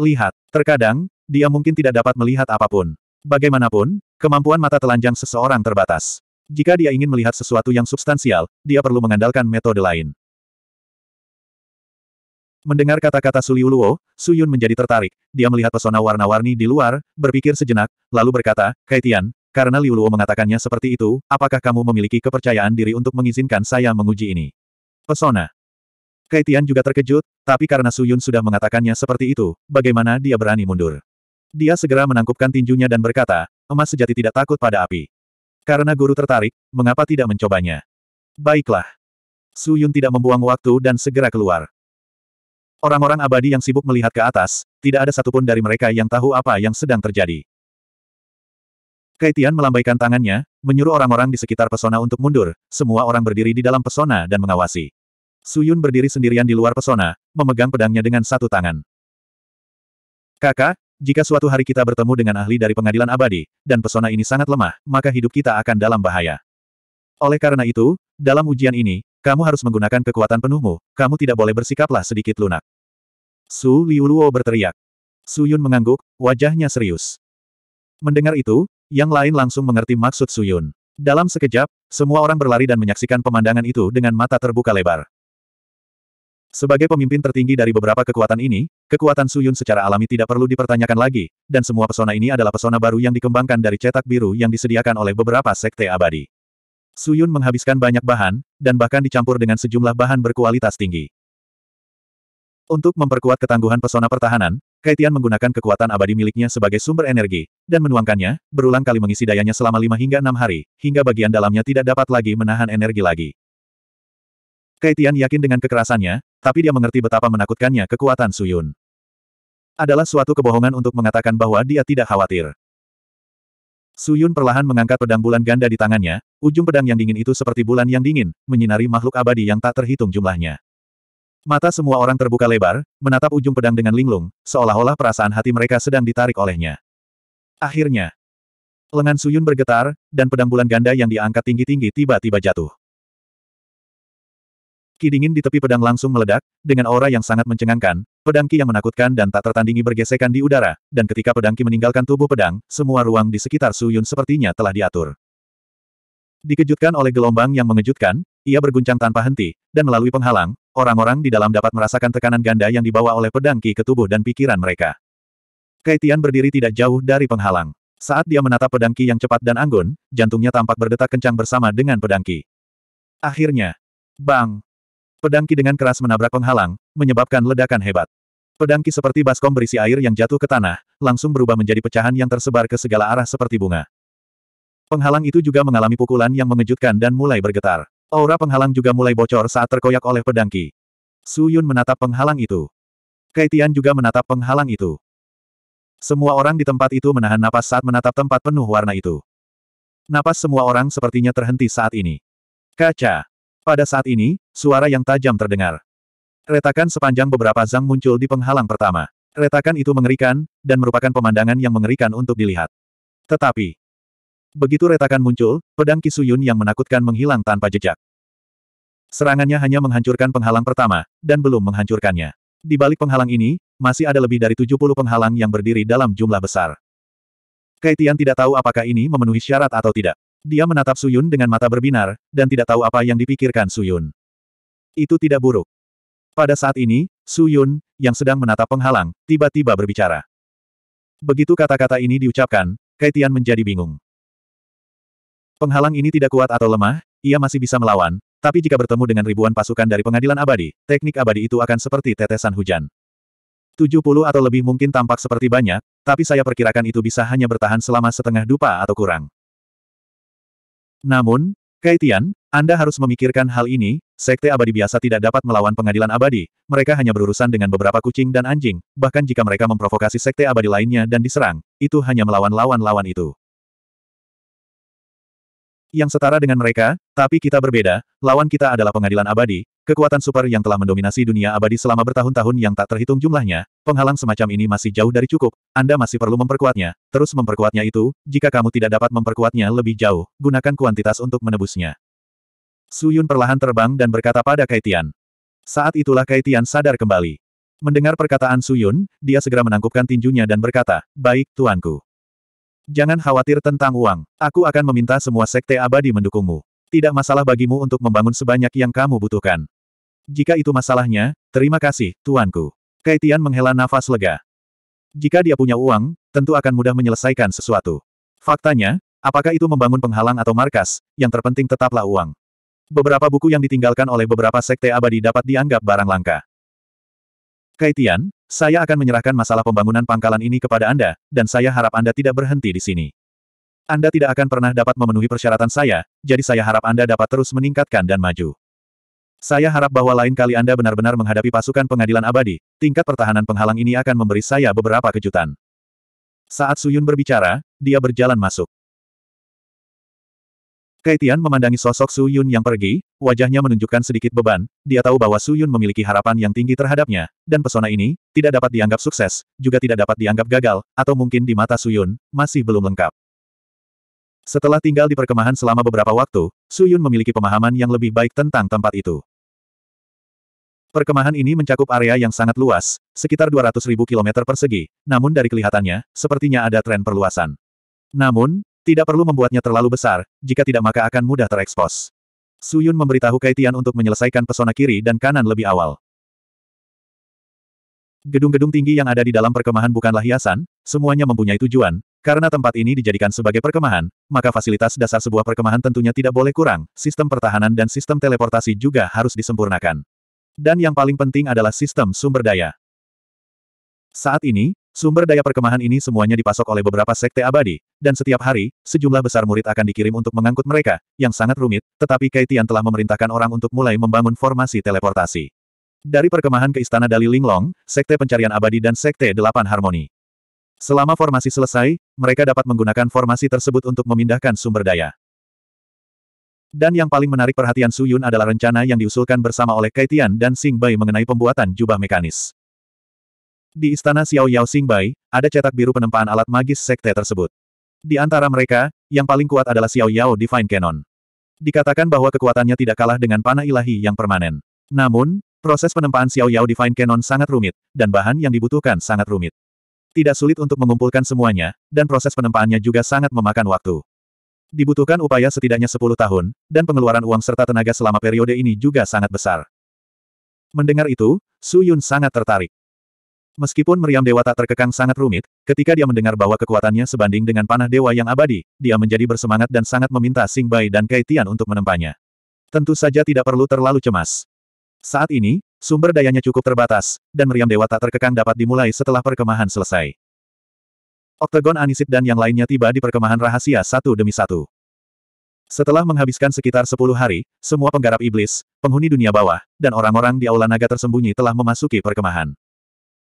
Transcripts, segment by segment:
Lihat, terkadang, dia mungkin tidak dapat melihat apapun. Bagaimanapun, kemampuan mata telanjang seseorang terbatas. Jika dia ingin melihat sesuatu yang substansial, dia perlu mengandalkan metode lain. Mendengar kata-kata Su Liuluo, Su Yun menjadi tertarik. Dia melihat pesona warna-warni di luar, berpikir sejenak, lalu berkata, Kaitian, karena Liu Luo mengatakannya seperti itu, apakah kamu memiliki kepercayaan diri untuk mengizinkan saya menguji ini? Pesona. Kaitian juga terkejut, tapi karena Suyun sudah mengatakannya seperti itu, bagaimana dia berani mundur? Dia segera menangkupkan tinjunya dan berkata, emas sejati tidak takut pada api. Karena guru tertarik, mengapa tidak mencobanya? Baiklah. Suyun tidak membuang waktu dan segera keluar. Orang-orang abadi yang sibuk melihat ke atas, tidak ada satupun dari mereka yang tahu apa yang sedang terjadi. Kaitian melambaikan tangannya, menyuruh orang-orang di sekitar pesona untuk mundur, semua orang berdiri di dalam pesona dan mengawasi. Suyun berdiri sendirian di luar pesona, memegang pedangnya dengan satu tangan. Kakak, jika suatu hari kita bertemu dengan ahli dari pengadilan abadi, dan pesona ini sangat lemah, maka hidup kita akan dalam bahaya. Oleh karena itu, dalam ujian ini, kamu harus menggunakan kekuatan penuhmu, kamu tidak boleh bersikaplah sedikit lunak. Su Liuluo berteriak. Su Yun mengangguk, wajahnya serius. Mendengar itu, yang lain langsung mengerti maksud Su Yun. Dalam sekejap, semua orang berlari dan menyaksikan pemandangan itu dengan mata terbuka lebar. Sebagai pemimpin tertinggi dari beberapa kekuatan ini, kekuatan Suyun secara alami tidak perlu dipertanyakan lagi, dan semua pesona ini adalah pesona baru yang dikembangkan dari cetak biru yang disediakan oleh beberapa sekte abadi. Suyun menghabiskan banyak bahan, dan bahkan dicampur dengan sejumlah bahan berkualitas tinggi. Untuk memperkuat ketangguhan pesona pertahanan, Kaitian menggunakan kekuatan abadi miliknya sebagai sumber energi, dan menuangkannya, berulang kali mengisi dayanya selama lima hingga enam hari, hingga bagian dalamnya tidak dapat lagi menahan energi lagi. Kaitian yakin dengan kekerasannya, tapi dia mengerti betapa menakutkannya kekuatan Suyun. Adalah suatu kebohongan untuk mengatakan bahwa dia tidak khawatir. Suyun perlahan mengangkat pedang bulan ganda di tangannya, ujung pedang yang dingin itu seperti bulan yang dingin, menyinari makhluk abadi yang tak terhitung jumlahnya. Mata semua orang terbuka lebar, menatap ujung pedang dengan linglung, seolah-olah perasaan hati mereka sedang ditarik olehnya. Akhirnya, lengan Suyun bergetar, dan pedang bulan ganda yang diangkat tinggi-tinggi tiba-tiba jatuh. Ki dingin di tepi pedang langsung meledak, dengan aura yang sangat mencengangkan, pedang Ki yang menakutkan dan tak tertandingi bergesekan di udara, dan ketika pedang Ki meninggalkan tubuh pedang, semua ruang di sekitar Su Yun sepertinya telah diatur. Dikejutkan oleh gelombang yang mengejutkan, ia berguncang tanpa henti, dan melalui penghalang, orang-orang di dalam dapat merasakan tekanan ganda yang dibawa oleh pedang Ki ke tubuh dan pikiran mereka. Kaitian berdiri tidak jauh dari penghalang. Saat dia menatap pedang Ki yang cepat dan anggun, jantungnya tampak berdetak kencang bersama dengan pedang Ki. Akhirnya, bang, Pedangki dengan keras menabrak penghalang, menyebabkan ledakan hebat. Pedangki seperti baskom berisi air yang jatuh ke tanah, langsung berubah menjadi pecahan yang tersebar ke segala arah seperti bunga. Penghalang itu juga mengalami pukulan yang mengejutkan dan mulai bergetar. Aura penghalang juga mulai bocor saat terkoyak oleh pedangki. Su Yun menatap penghalang itu. Kaitian juga menatap penghalang itu. Semua orang di tempat itu menahan napas saat menatap tempat penuh warna itu. Napas semua orang sepertinya terhenti saat ini. Kaca. Pada saat ini, suara yang tajam terdengar. Retakan sepanjang beberapa zang muncul di penghalang pertama. Retakan itu mengerikan, dan merupakan pemandangan yang mengerikan untuk dilihat. Tetapi, begitu retakan muncul, pedang Kisuyun yang menakutkan menghilang tanpa jejak. Serangannya hanya menghancurkan penghalang pertama, dan belum menghancurkannya. Di balik penghalang ini, masih ada lebih dari 70 penghalang yang berdiri dalam jumlah besar. Kaitian tidak tahu apakah ini memenuhi syarat atau tidak. Dia menatap Suyun dengan mata berbinar, dan tidak tahu apa yang dipikirkan Suyun. Itu tidak buruk. Pada saat ini, Suyun, yang sedang menatap penghalang, tiba-tiba berbicara. Begitu kata-kata ini diucapkan, Kaitian menjadi bingung. Penghalang ini tidak kuat atau lemah, ia masih bisa melawan, tapi jika bertemu dengan ribuan pasukan dari pengadilan abadi, teknik abadi itu akan seperti tetesan hujan. 70 atau lebih mungkin tampak seperti banyak, tapi saya perkirakan itu bisa hanya bertahan selama setengah dupa atau kurang. Namun, Kaitian, Anda harus memikirkan hal ini, sekte abadi biasa tidak dapat melawan pengadilan abadi, mereka hanya berurusan dengan beberapa kucing dan anjing, bahkan jika mereka memprovokasi sekte abadi lainnya dan diserang, itu hanya melawan lawan-lawan itu yang setara dengan mereka, tapi kita berbeda, lawan kita adalah pengadilan abadi, kekuatan super yang telah mendominasi dunia abadi selama bertahun-tahun yang tak terhitung jumlahnya, penghalang semacam ini masih jauh dari cukup, Anda masih perlu memperkuatnya, terus memperkuatnya itu, jika kamu tidak dapat memperkuatnya lebih jauh, gunakan kuantitas untuk menebusnya. Suyun perlahan terbang dan berkata pada Kaitian. Saat itulah Kaitian sadar kembali. Mendengar perkataan Suyun, dia segera menangkupkan tinjunya dan berkata, Baik, tuanku. Jangan khawatir tentang uang. Aku akan meminta semua sekte abadi mendukungmu. Tidak masalah bagimu untuk membangun sebanyak yang kamu butuhkan. Jika itu masalahnya, terima kasih, tuanku. Kaitian menghela nafas lega. Jika dia punya uang, tentu akan mudah menyelesaikan sesuatu. Faktanya, apakah itu membangun penghalang atau markas, yang terpenting tetaplah uang. Beberapa buku yang ditinggalkan oleh beberapa sekte abadi dapat dianggap barang langka. Kaitian, saya akan menyerahkan masalah pembangunan pangkalan ini kepada Anda, dan saya harap Anda tidak berhenti di sini. Anda tidak akan pernah dapat memenuhi persyaratan saya, jadi saya harap Anda dapat terus meningkatkan dan maju. Saya harap bahwa lain kali Anda benar-benar menghadapi pasukan pengadilan abadi, tingkat pertahanan penghalang ini akan memberi saya beberapa kejutan. Saat Suyun berbicara, dia berjalan masuk. Kaitian memandangi sosok Su Yun yang pergi, wajahnya menunjukkan sedikit beban, dia tahu bahwa Su Yun memiliki harapan yang tinggi terhadapnya, dan pesona ini, tidak dapat dianggap sukses, juga tidak dapat dianggap gagal, atau mungkin di mata Su Yun, masih belum lengkap. Setelah tinggal di perkemahan selama beberapa waktu, Su Yun memiliki pemahaman yang lebih baik tentang tempat itu. Perkemahan ini mencakup area yang sangat luas, sekitar 200.000 km persegi, namun dari kelihatannya, sepertinya ada tren perluasan. Namun, tidak perlu membuatnya terlalu besar, jika tidak maka akan mudah terekspos. Suyun memberitahu Kaitian untuk menyelesaikan pesona kiri dan kanan lebih awal. Gedung-gedung tinggi yang ada di dalam perkemahan bukanlah hiasan, semuanya mempunyai tujuan, karena tempat ini dijadikan sebagai perkemahan, maka fasilitas dasar sebuah perkemahan tentunya tidak boleh kurang, sistem pertahanan dan sistem teleportasi juga harus disempurnakan. Dan yang paling penting adalah sistem sumber daya. Saat ini, Sumber daya perkemahan ini semuanya dipasok oleh beberapa sekte abadi, dan setiap hari, sejumlah besar murid akan dikirim untuk mengangkut mereka, yang sangat rumit, tetapi Kaitian telah memerintahkan orang untuk mulai membangun formasi teleportasi. Dari perkemahan ke Istana Dali Linglong, Sekte Pencarian Abadi dan Sekte Delapan Harmoni. Selama formasi selesai, mereka dapat menggunakan formasi tersebut untuk memindahkan sumber daya. Dan yang paling menarik perhatian Suyun adalah rencana yang diusulkan bersama oleh Kaitian dan Sing Bai mengenai pembuatan jubah mekanis. Di istana Xiao Yao Xingbai, ada cetak biru penempaan alat magis sekte tersebut. Di antara mereka, yang paling kuat adalah Xiao Yao Divine Cannon. Dikatakan bahwa kekuatannya tidak kalah dengan panah ilahi yang permanen. Namun, proses penempaan Xiao Yao Divine Cannon sangat rumit, dan bahan yang dibutuhkan sangat rumit. Tidak sulit untuk mengumpulkan semuanya, dan proses penempaannya juga sangat memakan waktu. Dibutuhkan upaya setidaknya 10 tahun, dan pengeluaran uang serta tenaga selama periode ini juga sangat besar. Mendengar itu, Su Yun sangat tertarik. Meskipun meriam dewa tak terkekang sangat rumit, ketika dia mendengar bahwa kekuatannya sebanding dengan panah dewa yang abadi, dia menjadi bersemangat dan sangat meminta Sing Bai dan Kai Tian untuk menempanya. Tentu saja tidak perlu terlalu cemas. Saat ini, sumber dayanya cukup terbatas, dan meriam dewa tak terkekang dapat dimulai setelah perkemahan selesai. Oktagon Anisit dan yang lainnya tiba di perkemahan rahasia satu demi satu. Setelah menghabiskan sekitar sepuluh hari, semua penggarap iblis, penghuni dunia bawah, dan orang-orang di Aula Naga tersembunyi telah memasuki perkemahan.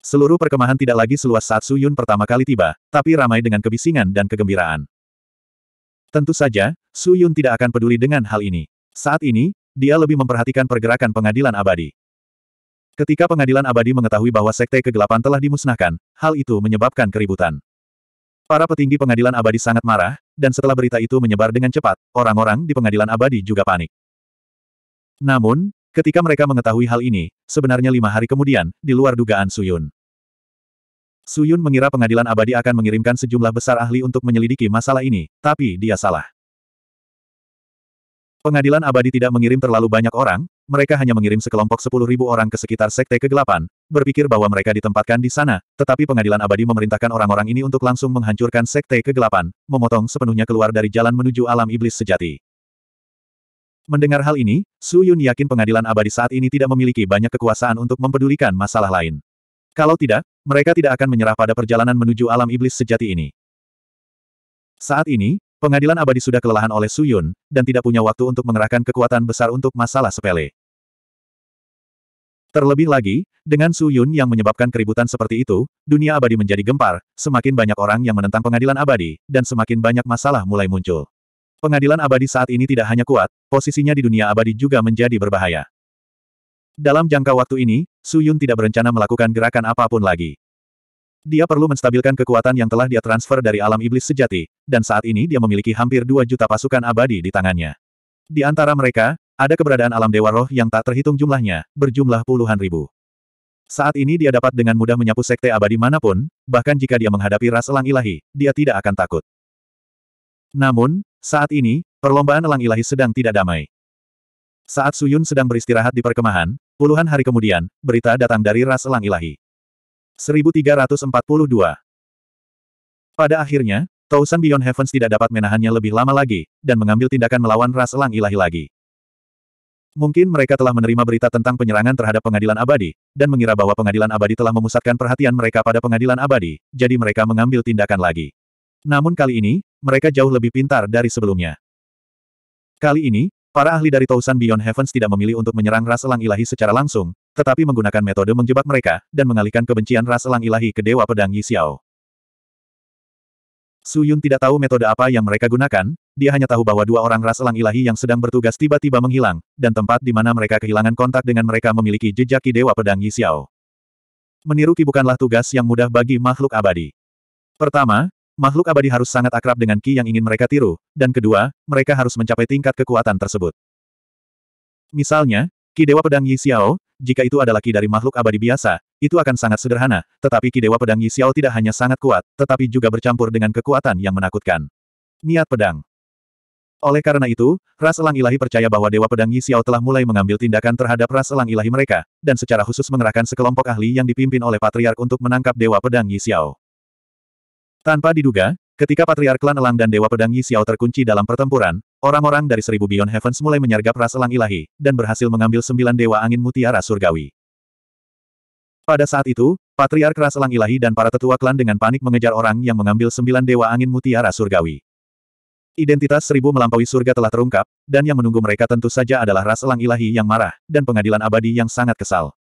Seluruh perkemahan tidak lagi seluas saat Su Yun pertama kali tiba, tapi ramai dengan kebisingan dan kegembiraan. Tentu saja, Su Yun tidak akan peduli dengan hal ini. Saat ini, dia lebih memperhatikan pergerakan pengadilan abadi. Ketika pengadilan abadi mengetahui bahwa sekte kegelapan telah dimusnahkan, hal itu menyebabkan keributan. Para petinggi pengadilan abadi sangat marah, dan setelah berita itu menyebar dengan cepat, orang-orang di pengadilan abadi juga panik. Namun, Ketika mereka mengetahui hal ini, sebenarnya lima hari kemudian, di luar dugaan Suyun. Suyun mengira pengadilan abadi akan mengirimkan sejumlah besar ahli untuk menyelidiki masalah ini, tapi dia salah. Pengadilan abadi tidak mengirim terlalu banyak orang, mereka hanya mengirim sekelompok sepuluh ribu orang ke sekitar Sekte Kegelapan, berpikir bahwa mereka ditempatkan di sana, tetapi pengadilan abadi memerintahkan orang-orang ini untuk langsung menghancurkan Sekte Kegelapan, memotong sepenuhnya keluar dari jalan menuju alam iblis sejati. Mendengar hal ini, Su Yun yakin pengadilan abadi saat ini tidak memiliki banyak kekuasaan untuk mempedulikan masalah lain. Kalau tidak, mereka tidak akan menyerah pada perjalanan menuju alam iblis sejati ini. Saat ini, pengadilan abadi sudah kelelahan oleh Suyun, dan tidak punya waktu untuk mengerahkan kekuatan besar untuk masalah sepele. Terlebih lagi, dengan Suyun yang menyebabkan keributan seperti itu, dunia abadi menjadi gempar, semakin banyak orang yang menentang pengadilan abadi, dan semakin banyak masalah mulai muncul. Pengadilan abadi saat ini tidak hanya kuat, posisinya di dunia abadi juga menjadi berbahaya. Dalam jangka waktu ini, Su Yun tidak berencana melakukan gerakan apapun lagi. Dia perlu menstabilkan kekuatan yang telah dia transfer dari alam iblis sejati, dan saat ini dia memiliki hampir dua juta pasukan abadi di tangannya. Di antara mereka, ada keberadaan alam dewa roh yang tak terhitung jumlahnya, berjumlah puluhan ribu. Saat ini dia dapat dengan mudah menyapu sekte abadi manapun, bahkan jika dia menghadapi ras elang ilahi, dia tidak akan takut. Namun, saat ini, perlombaan elang ilahi sedang tidak damai. Saat Suyun sedang beristirahat di perkemahan, Puluhan hari kemudian, berita datang dari ras elang ilahi. 1342 Pada akhirnya, Tausan Beyond Heavens tidak dapat menahannya lebih lama lagi, dan mengambil tindakan melawan ras elang ilahi lagi. Mungkin mereka telah menerima berita tentang penyerangan terhadap pengadilan abadi, dan mengira bahwa pengadilan abadi telah memusatkan perhatian mereka pada pengadilan abadi, jadi mereka mengambil tindakan lagi. Namun kali ini, mereka jauh lebih pintar dari sebelumnya. Kali ini, Para ahli dari Tousan Beyond Heavens tidak memilih untuk menyerang ras elang ilahi secara langsung, tetapi menggunakan metode menjebak mereka, dan mengalihkan kebencian ras elang ilahi ke Dewa Pedang Yi Xiao. Su Yun tidak tahu metode apa yang mereka gunakan, dia hanya tahu bahwa dua orang ras elang ilahi yang sedang bertugas tiba-tiba menghilang, dan tempat di mana mereka kehilangan kontak dengan mereka memiliki jejak Ki Dewa Pedang Yi Xiao. Meniru Ki bukanlah tugas yang mudah bagi makhluk abadi. Pertama, makhluk abadi harus sangat akrab dengan Ki yang ingin mereka tiru, dan kedua, mereka harus mencapai tingkat kekuatan tersebut. Misalnya, Ki Dewa Pedang Yi Xiao, jika itu adalah Ki dari makhluk abadi biasa, itu akan sangat sederhana, tetapi Ki Dewa Pedang Yi Xiao tidak hanya sangat kuat, tetapi juga bercampur dengan kekuatan yang menakutkan. Niat Pedang oleh karena itu, ras elang ilahi percaya bahwa Dewa Pedang Yi Xiao telah mulai mengambil tindakan terhadap ras elang ilahi mereka, dan secara khusus mengerahkan sekelompok ahli yang dipimpin oleh Patriark untuk menangkap Dewa Pedang Yi Xiao. Tanpa diduga, ketika Patriark Klan Elang dan Dewa Pedang Yi Xiao terkunci dalam pertempuran, orang-orang dari Seribu Beyond Heavens mulai menyergap ras elang ilahi, dan berhasil mengambil sembilan Dewa Angin Mutiara Surgawi. Pada saat itu, Patriark Ras Elang Ilahi dan para tetua klan dengan panik mengejar orang yang mengambil sembilan Dewa Angin Mutiara Surgawi. Identitas seribu melampaui surga telah terungkap, dan yang menunggu mereka tentu saja adalah ras elang ilahi yang marah, dan pengadilan abadi yang sangat kesal.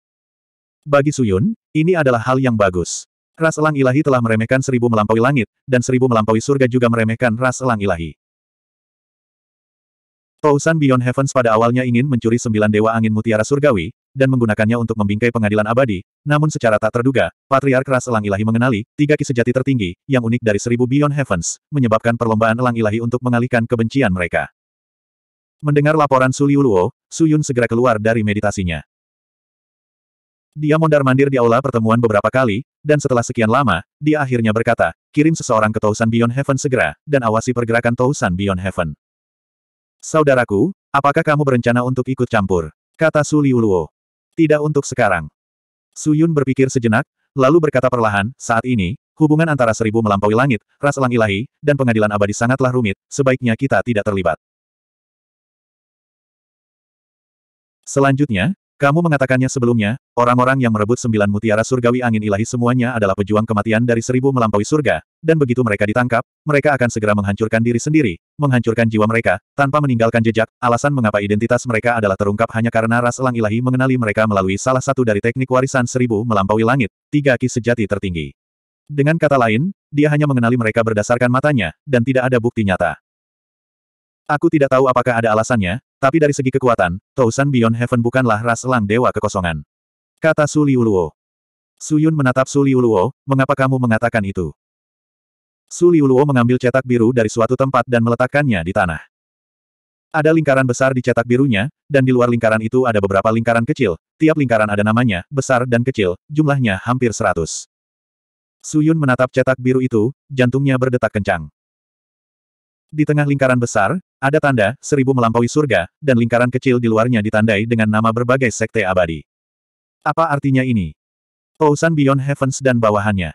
Bagi Suyun, ini adalah hal yang bagus. Ras elang ilahi telah meremehkan seribu melampaui langit, dan seribu melampaui surga juga meremehkan ras elang ilahi. Tousan Beyond Heavens pada awalnya ingin mencuri sembilan dewa angin mutiara surgawi, dan menggunakannya untuk membingkai pengadilan abadi, namun secara tak terduga, Patriark Ras Elang Ilahi mengenali, tiga kisah jati tertinggi, yang unik dari seribu Beyond Heavens, menyebabkan perlombaan Elang Ilahi untuk mengalihkan kebencian mereka. Mendengar laporan Suliuluo, Suyun segera keluar dari meditasinya. Dia mondar-mandir di aula pertemuan beberapa kali, dan setelah sekian lama, dia akhirnya berkata, kirim seseorang ke Tousan Beyond Heaven segera, dan awasi pergerakan Tousan Beyond Heaven. Saudaraku, apakah kamu berencana untuk ikut campur? Kata Su Liuluo. Tidak untuk sekarang. Su Yun berpikir sejenak, lalu berkata perlahan, saat ini, hubungan antara seribu melampaui langit, ras elang ilahi, dan pengadilan abadi sangatlah rumit, sebaiknya kita tidak terlibat. Selanjutnya, kamu mengatakannya sebelumnya, orang-orang yang merebut sembilan mutiara surgawi angin ilahi semuanya adalah pejuang kematian dari seribu melampaui surga, dan begitu mereka ditangkap, mereka akan segera menghancurkan diri sendiri, menghancurkan jiwa mereka, tanpa meninggalkan jejak, alasan mengapa identitas mereka adalah terungkap hanya karena ras elang ilahi mengenali mereka melalui salah satu dari teknik warisan seribu melampaui langit, tiga ki sejati tertinggi. Dengan kata lain, dia hanya mengenali mereka berdasarkan matanya, dan tidak ada bukti nyata. Aku tidak tahu apakah ada alasannya, tapi dari segi kekuatan, Tousan Beyond Heaven bukanlah ras elang dewa kekosongan. Kata Su Liuluo. Yun menatap Su Liuluo, mengapa kamu mengatakan itu? Su Liuluo mengambil cetak biru dari suatu tempat dan meletakkannya di tanah. Ada lingkaran besar di cetak birunya, dan di luar lingkaran itu ada beberapa lingkaran kecil, tiap lingkaran ada namanya, besar dan kecil, jumlahnya hampir seratus. Suyun menatap cetak biru itu, jantungnya berdetak kencang. Di tengah lingkaran besar, ada tanda, seribu melampaui surga, dan lingkaran kecil di luarnya ditandai dengan nama berbagai sekte abadi. Apa artinya ini? Ousan oh, Beyond Heavens dan bawahannya.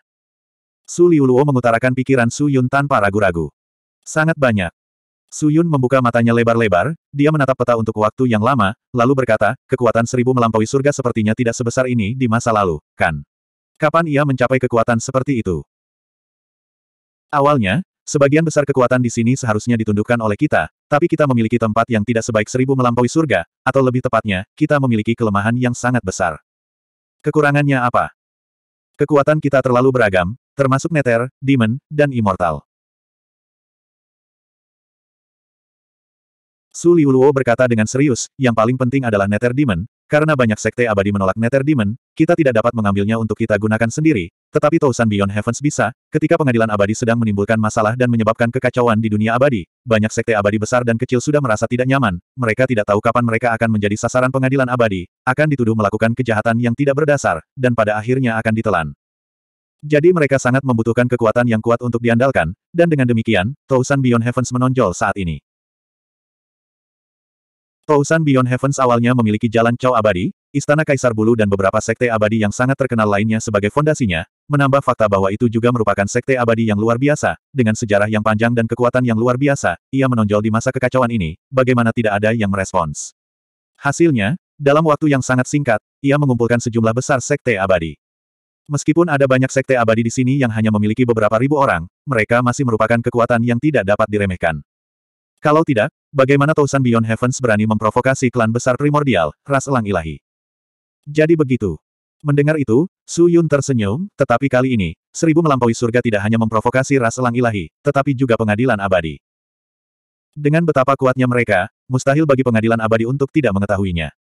Su Liuluo mengutarakan pikiran Su Yun tanpa ragu-ragu. Sangat banyak. Su Yun membuka matanya lebar-lebar, dia menatap peta untuk waktu yang lama, lalu berkata, kekuatan seribu melampaui surga sepertinya tidak sebesar ini di masa lalu, kan? Kapan ia mencapai kekuatan seperti itu? Awalnya, Sebagian besar kekuatan di sini seharusnya ditundukkan oleh kita, tapi kita memiliki tempat yang tidak sebaik seribu melampaui surga, atau lebih tepatnya, kita memiliki kelemahan yang sangat besar. Kekurangannya apa? Kekuatan kita terlalu beragam, termasuk Nether, Demon, dan Immortal. Su Liuluo berkata dengan serius, yang paling penting adalah Nether Demon, karena banyak sekte abadi menolak Nether Demon, kita tidak dapat mengambilnya untuk kita gunakan sendiri, tetapi Tousan Beyond Heavens bisa, ketika pengadilan abadi sedang menimbulkan masalah dan menyebabkan kekacauan di dunia abadi, banyak sekte abadi besar dan kecil sudah merasa tidak nyaman, mereka tidak tahu kapan mereka akan menjadi sasaran pengadilan abadi, akan dituduh melakukan kejahatan yang tidak berdasar, dan pada akhirnya akan ditelan. Jadi mereka sangat membutuhkan kekuatan yang kuat untuk diandalkan, dan dengan demikian, Tousan Beyond Heavens menonjol saat ini. Tousan Beyond Heavens awalnya memiliki jalan Cao abadi, Istana Kaisar Bulu dan beberapa sekte abadi yang sangat terkenal lainnya sebagai fondasinya, menambah fakta bahwa itu juga merupakan sekte abadi yang luar biasa, dengan sejarah yang panjang dan kekuatan yang luar biasa, ia menonjol di masa kekacauan ini, bagaimana tidak ada yang merespons. Hasilnya, dalam waktu yang sangat singkat, ia mengumpulkan sejumlah besar sekte abadi. Meskipun ada banyak sekte abadi di sini yang hanya memiliki beberapa ribu orang, mereka masih merupakan kekuatan yang tidak dapat diremehkan. Kalau tidak, bagaimana Tausan Beyond Heavens berani memprovokasi klan besar primordial, ras elang ilahi? Jadi begitu. Mendengar itu, Su Yun tersenyum, tetapi kali ini, seribu melampaui surga tidak hanya memprovokasi ras elang ilahi, tetapi juga pengadilan abadi. Dengan betapa kuatnya mereka, mustahil bagi pengadilan abadi untuk tidak mengetahuinya.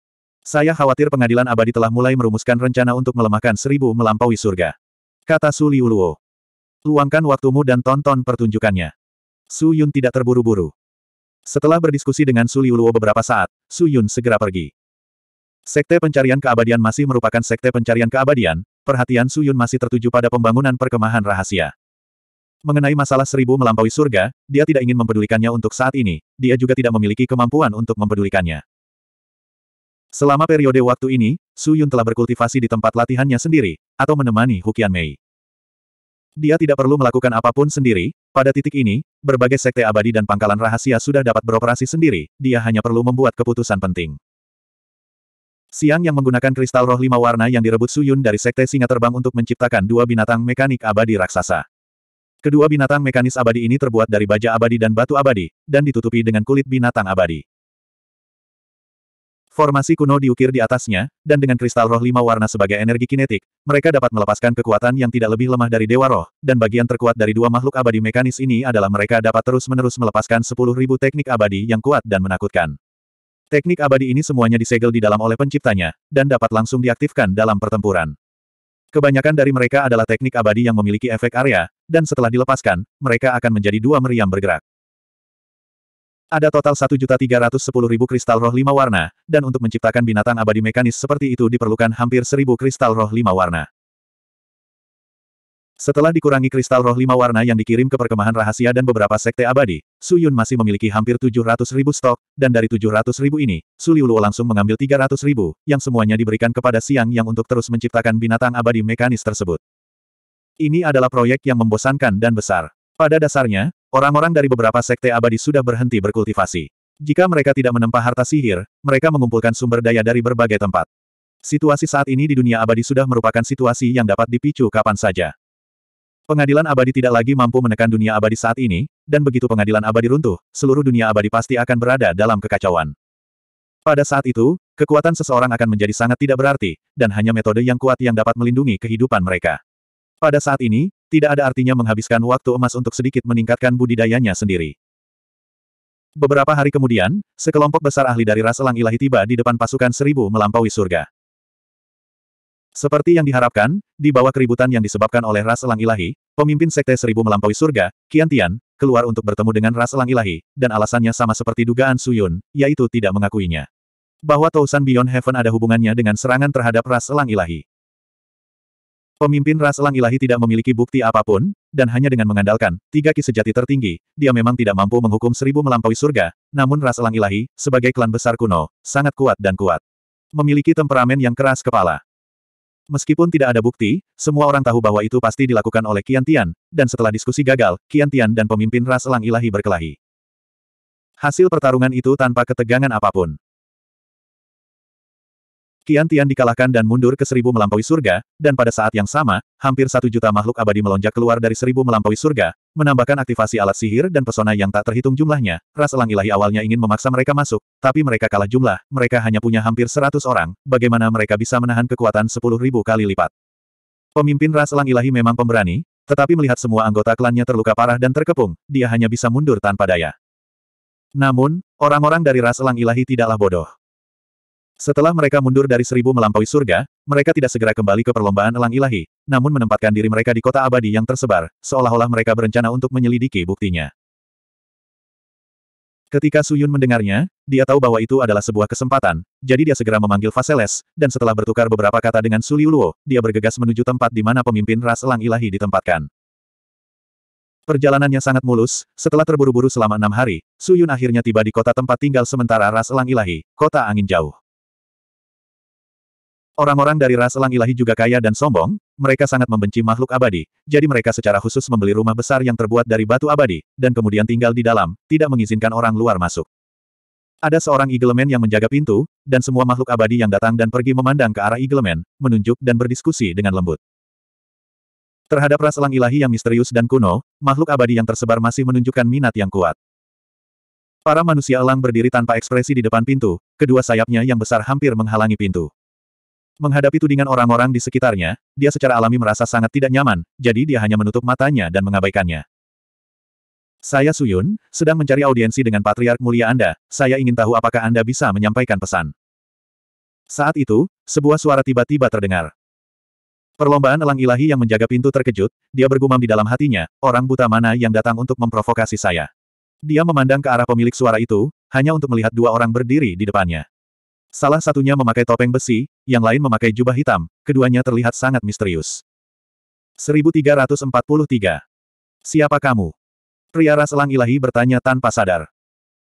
Saya khawatir pengadilan abadi telah mulai merumuskan rencana untuk melemahkan seribu melampaui surga. Kata Su Liuluo. Luangkan waktumu dan tonton pertunjukannya. Su Yun tidak terburu-buru. Setelah berdiskusi dengan Su Liuluo beberapa saat, Su Yun segera pergi. Sekte pencarian keabadian masih merupakan sekte pencarian keabadian, perhatian Suyun masih tertuju pada pembangunan perkemahan rahasia. Mengenai masalah seribu melampaui surga, dia tidak ingin mempedulikannya untuk saat ini, dia juga tidak memiliki kemampuan untuk mempedulikannya. Selama periode waktu ini, Su Yun telah berkultivasi di tempat latihannya sendiri, atau menemani Hukian Mei. Dia tidak perlu melakukan apapun sendiri, pada titik ini, berbagai sekte abadi dan pangkalan rahasia sudah dapat beroperasi sendiri, dia hanya perlu membuat keputusan penting. Siang yang menggunakan kristal roh lima warna yang direbut Suyun dari Sekte Singa Terbang untuk menciptakan dua binatang mekanik abadi raksasa. Kedua binatang mekanis abadi ini terbuat dari baja abadi dan batu abadi, dan ditutupi dengan kulit binatang abadi. Formasi kuno diukir di atasnya, dan dengan kristal roh lima warna sebagai energi kinetik, mereka dapat melepaskan kekuatan yang tidak lebih lemah dari Dewa Roh, dan bagian terkuat dari dua makhluk abadi mekanis ini adalah mereka dapat terus-menerus melepaskan 10.000 teknik abadi yang kuat dan menakutkan. Teknik abadi ini semuanya disegel di dalam oleh penciptanya, dan dapat langsung diaktifkan dalam pertempuran. Kebanyakan dari mereka adalah teknik abadi yang memiliki efek area, dan setelah dilepaskan, mereka akan menjadi dua meriam bergerak. Ada total 1.310.000 kristal roh lima warna, dan untuk menciptakan binatang abadi mekanis seperti itu diperlukan hampir 1.000 kristal roh lima warna. Setelah dikurangi kristal roh lima warna yang dikirim ke perkemahan rahasia dan beberapa sekte abadi, Su Yun masih memiliki hampir 700 ribu stok, dan dari 700 ribu ini, Su Liuluo langsung mengambil 300 ribu, yang semuanya diberikan kepada Siang Yang untuk terus menciptakan binatang abadi mekanis tersebut. Ini adalah proyek yang membosankan dan besar. Pada dasarnya, orang-orang dari beberapa sekte abadi sudah berhenti berkultivasi. Jika mereka tidak menempa harta sihir, mereka mengumpulkan sumber daya dari berbagai tempat. Situasi saat ini di dunia abadi sudah merupakan situasi yang dapat dipicu kapan saja. Pengadilan abadi tidak lagi mampu menekan dunia abadi saat ini, dan begitu pengadilan abadi runtuh, seluruh dunia abadi pasti akan berada dalam kekacauan. Pada saat itu, kekuatan seseorang akan menjadi sangat tidak berarti, dan hanya metode yang kuat yang dapat melindungi kehidupan mereka. Pada saat ini, tidak ada artinya menghabiskan waktu emas untuk sedikit meningkatkan budidayanya sendiri. Beberapa hari kemudian, sekelompok besar ahli dari ras elang ilahi tiba di depan pasukan seribu melampaui surga. Seperti yang diharapkan, di bawah keributan yang disebabkan oleh ras elang ilahi, pemimpin sekte seribu melampaui surga, Qian Tian, keluar untuk bertemu dengan ras elang ilahi, dan alasannya sama seperti dugaan Suyun, yaitu tidak mengakuinya. Bahwa Tousan Beyond Heaven ada hubungannya dengan serangan terhadap ras elang ilahi. Pemimpin ras elang ilahi tidak memiliki bukti apapun, dan hanya dengan mengandalkan tiga ki sejati tertinggi, dia memang tidak mampu menghukum seribu melampaui surga, namun ras elang ilahi, sebagai klan besar kuno, sangat kuat dan kuat. Memiliki temperamen yang keras kepala. Meskipun tidak ada bukti, semua orang tahu bahwa itu pasti dilakukan oleh Qian Tian, dan setelah diskusi gagal, Qian Tian dan pemimpin ras elang ilahi berkelahi. Hasil pertarungan itu tanpa ketegangan apapun. Kian Tian dikalahkan dan mundur ke seribu melampaui surga, dan pada saat yang sama, hampir satu juta makhluk abadi melonjak keluar dari seribu melampaui surga, menambahkan aktivasi alat sihir dan pesona yang tak terhitung jumlahnya. Ras elang ilahi awalnya ingin memaksa mereka masuk, tapi mereka kalah jumlah, mereka hanya punya hampir seratus orang, bagaimana mereka bisa menahan kekuatan sepuluh ribu kali lipat. Pemimpin ras elang ilahi memang pemberani, tetapi melihat semua anggota klannya terluka parah dan terkepung, dia hanya bisa mundur tanpa daya. Namun, orang-orang dari ras elang ilahi tidaklah bodoh. Setelah mereka mundur dari seribu melampaui surga, mereka tidak segera kembali ke perlombaan elang ilahi, namun menempatkan diri mereka di kota abadi yang tersebar, seolah-olah mereka berencana untuk menyelidiki buktinya. Ketika Suyun mendengarnya, dia tahu bahwa itu adalah sebuah kesempatan, jadi dia segera memanggil Faseles, dan setelah bertukar beberapa kata dengan Suliuluo, dia bergegas menuju tempat di mana pemimpin ras elang ilahi ditempatkan. Perjalanannya sangat mulus, setelah terburu-buru selama enam hari, Suyun akhirnya tiba di kota tempat tinggal sementara ras elang ilahi, kota angin jauh. Orang-orang dari ras elang ilahi juga kaya dan sombong, mereka sangat membenci makhluk abadi, jadi mereka secara khusus membeli rumah besar yang terbuat dari batu abadi, dan kemudian tinggal di dalam, tidak mengizinkan orang luar masuk. Ada seorang Eagleman yang menjaga pintu, dan semua makhluk abadi yang datang dan pergi memandang ke arah Eagleman, menunjuk dan berdiskusi dengan lembut. Terhadap ras elang ilahi yang misterius dan kuno, makhluk abadi yang tersebar masih menunjukkan minat yang kuat. Para manusia elang berdiri tanpa ekspresi di depan pintu, kedua sayapnya yang besar hampir menghalangi pintu. Menghadapi tudingan orang-orang di sekitarnya, dia secara alami merasa sangat tidak nyaman, jadi dia hanya menutup matanya dan mengabaikannya. Saya Suyun, sedang mencari audiensi dengan Patriark Mulia Anda, saya ingin tahu apakah Anda bisa menyampaikan pesan. Saat itu, sebuah suara tiba-tiba terdengar. Perlombaan elang ilahi yang menjaga pintu terkejut, dia bergumam di dalam hatinya, orang buta mana yang datang untuk memprovokasi saya. Dia memandang ke arah pemilik suara itu, hanya untuk melihat dua orang berdiri di depannya. Salah satunya memakai topeng besi, yang lain memakai jubah hitam, keduanya terlihat sangat misterius. 1343. Siapa kamu? Pria ras elang ilahi bertanya tanpa sadar.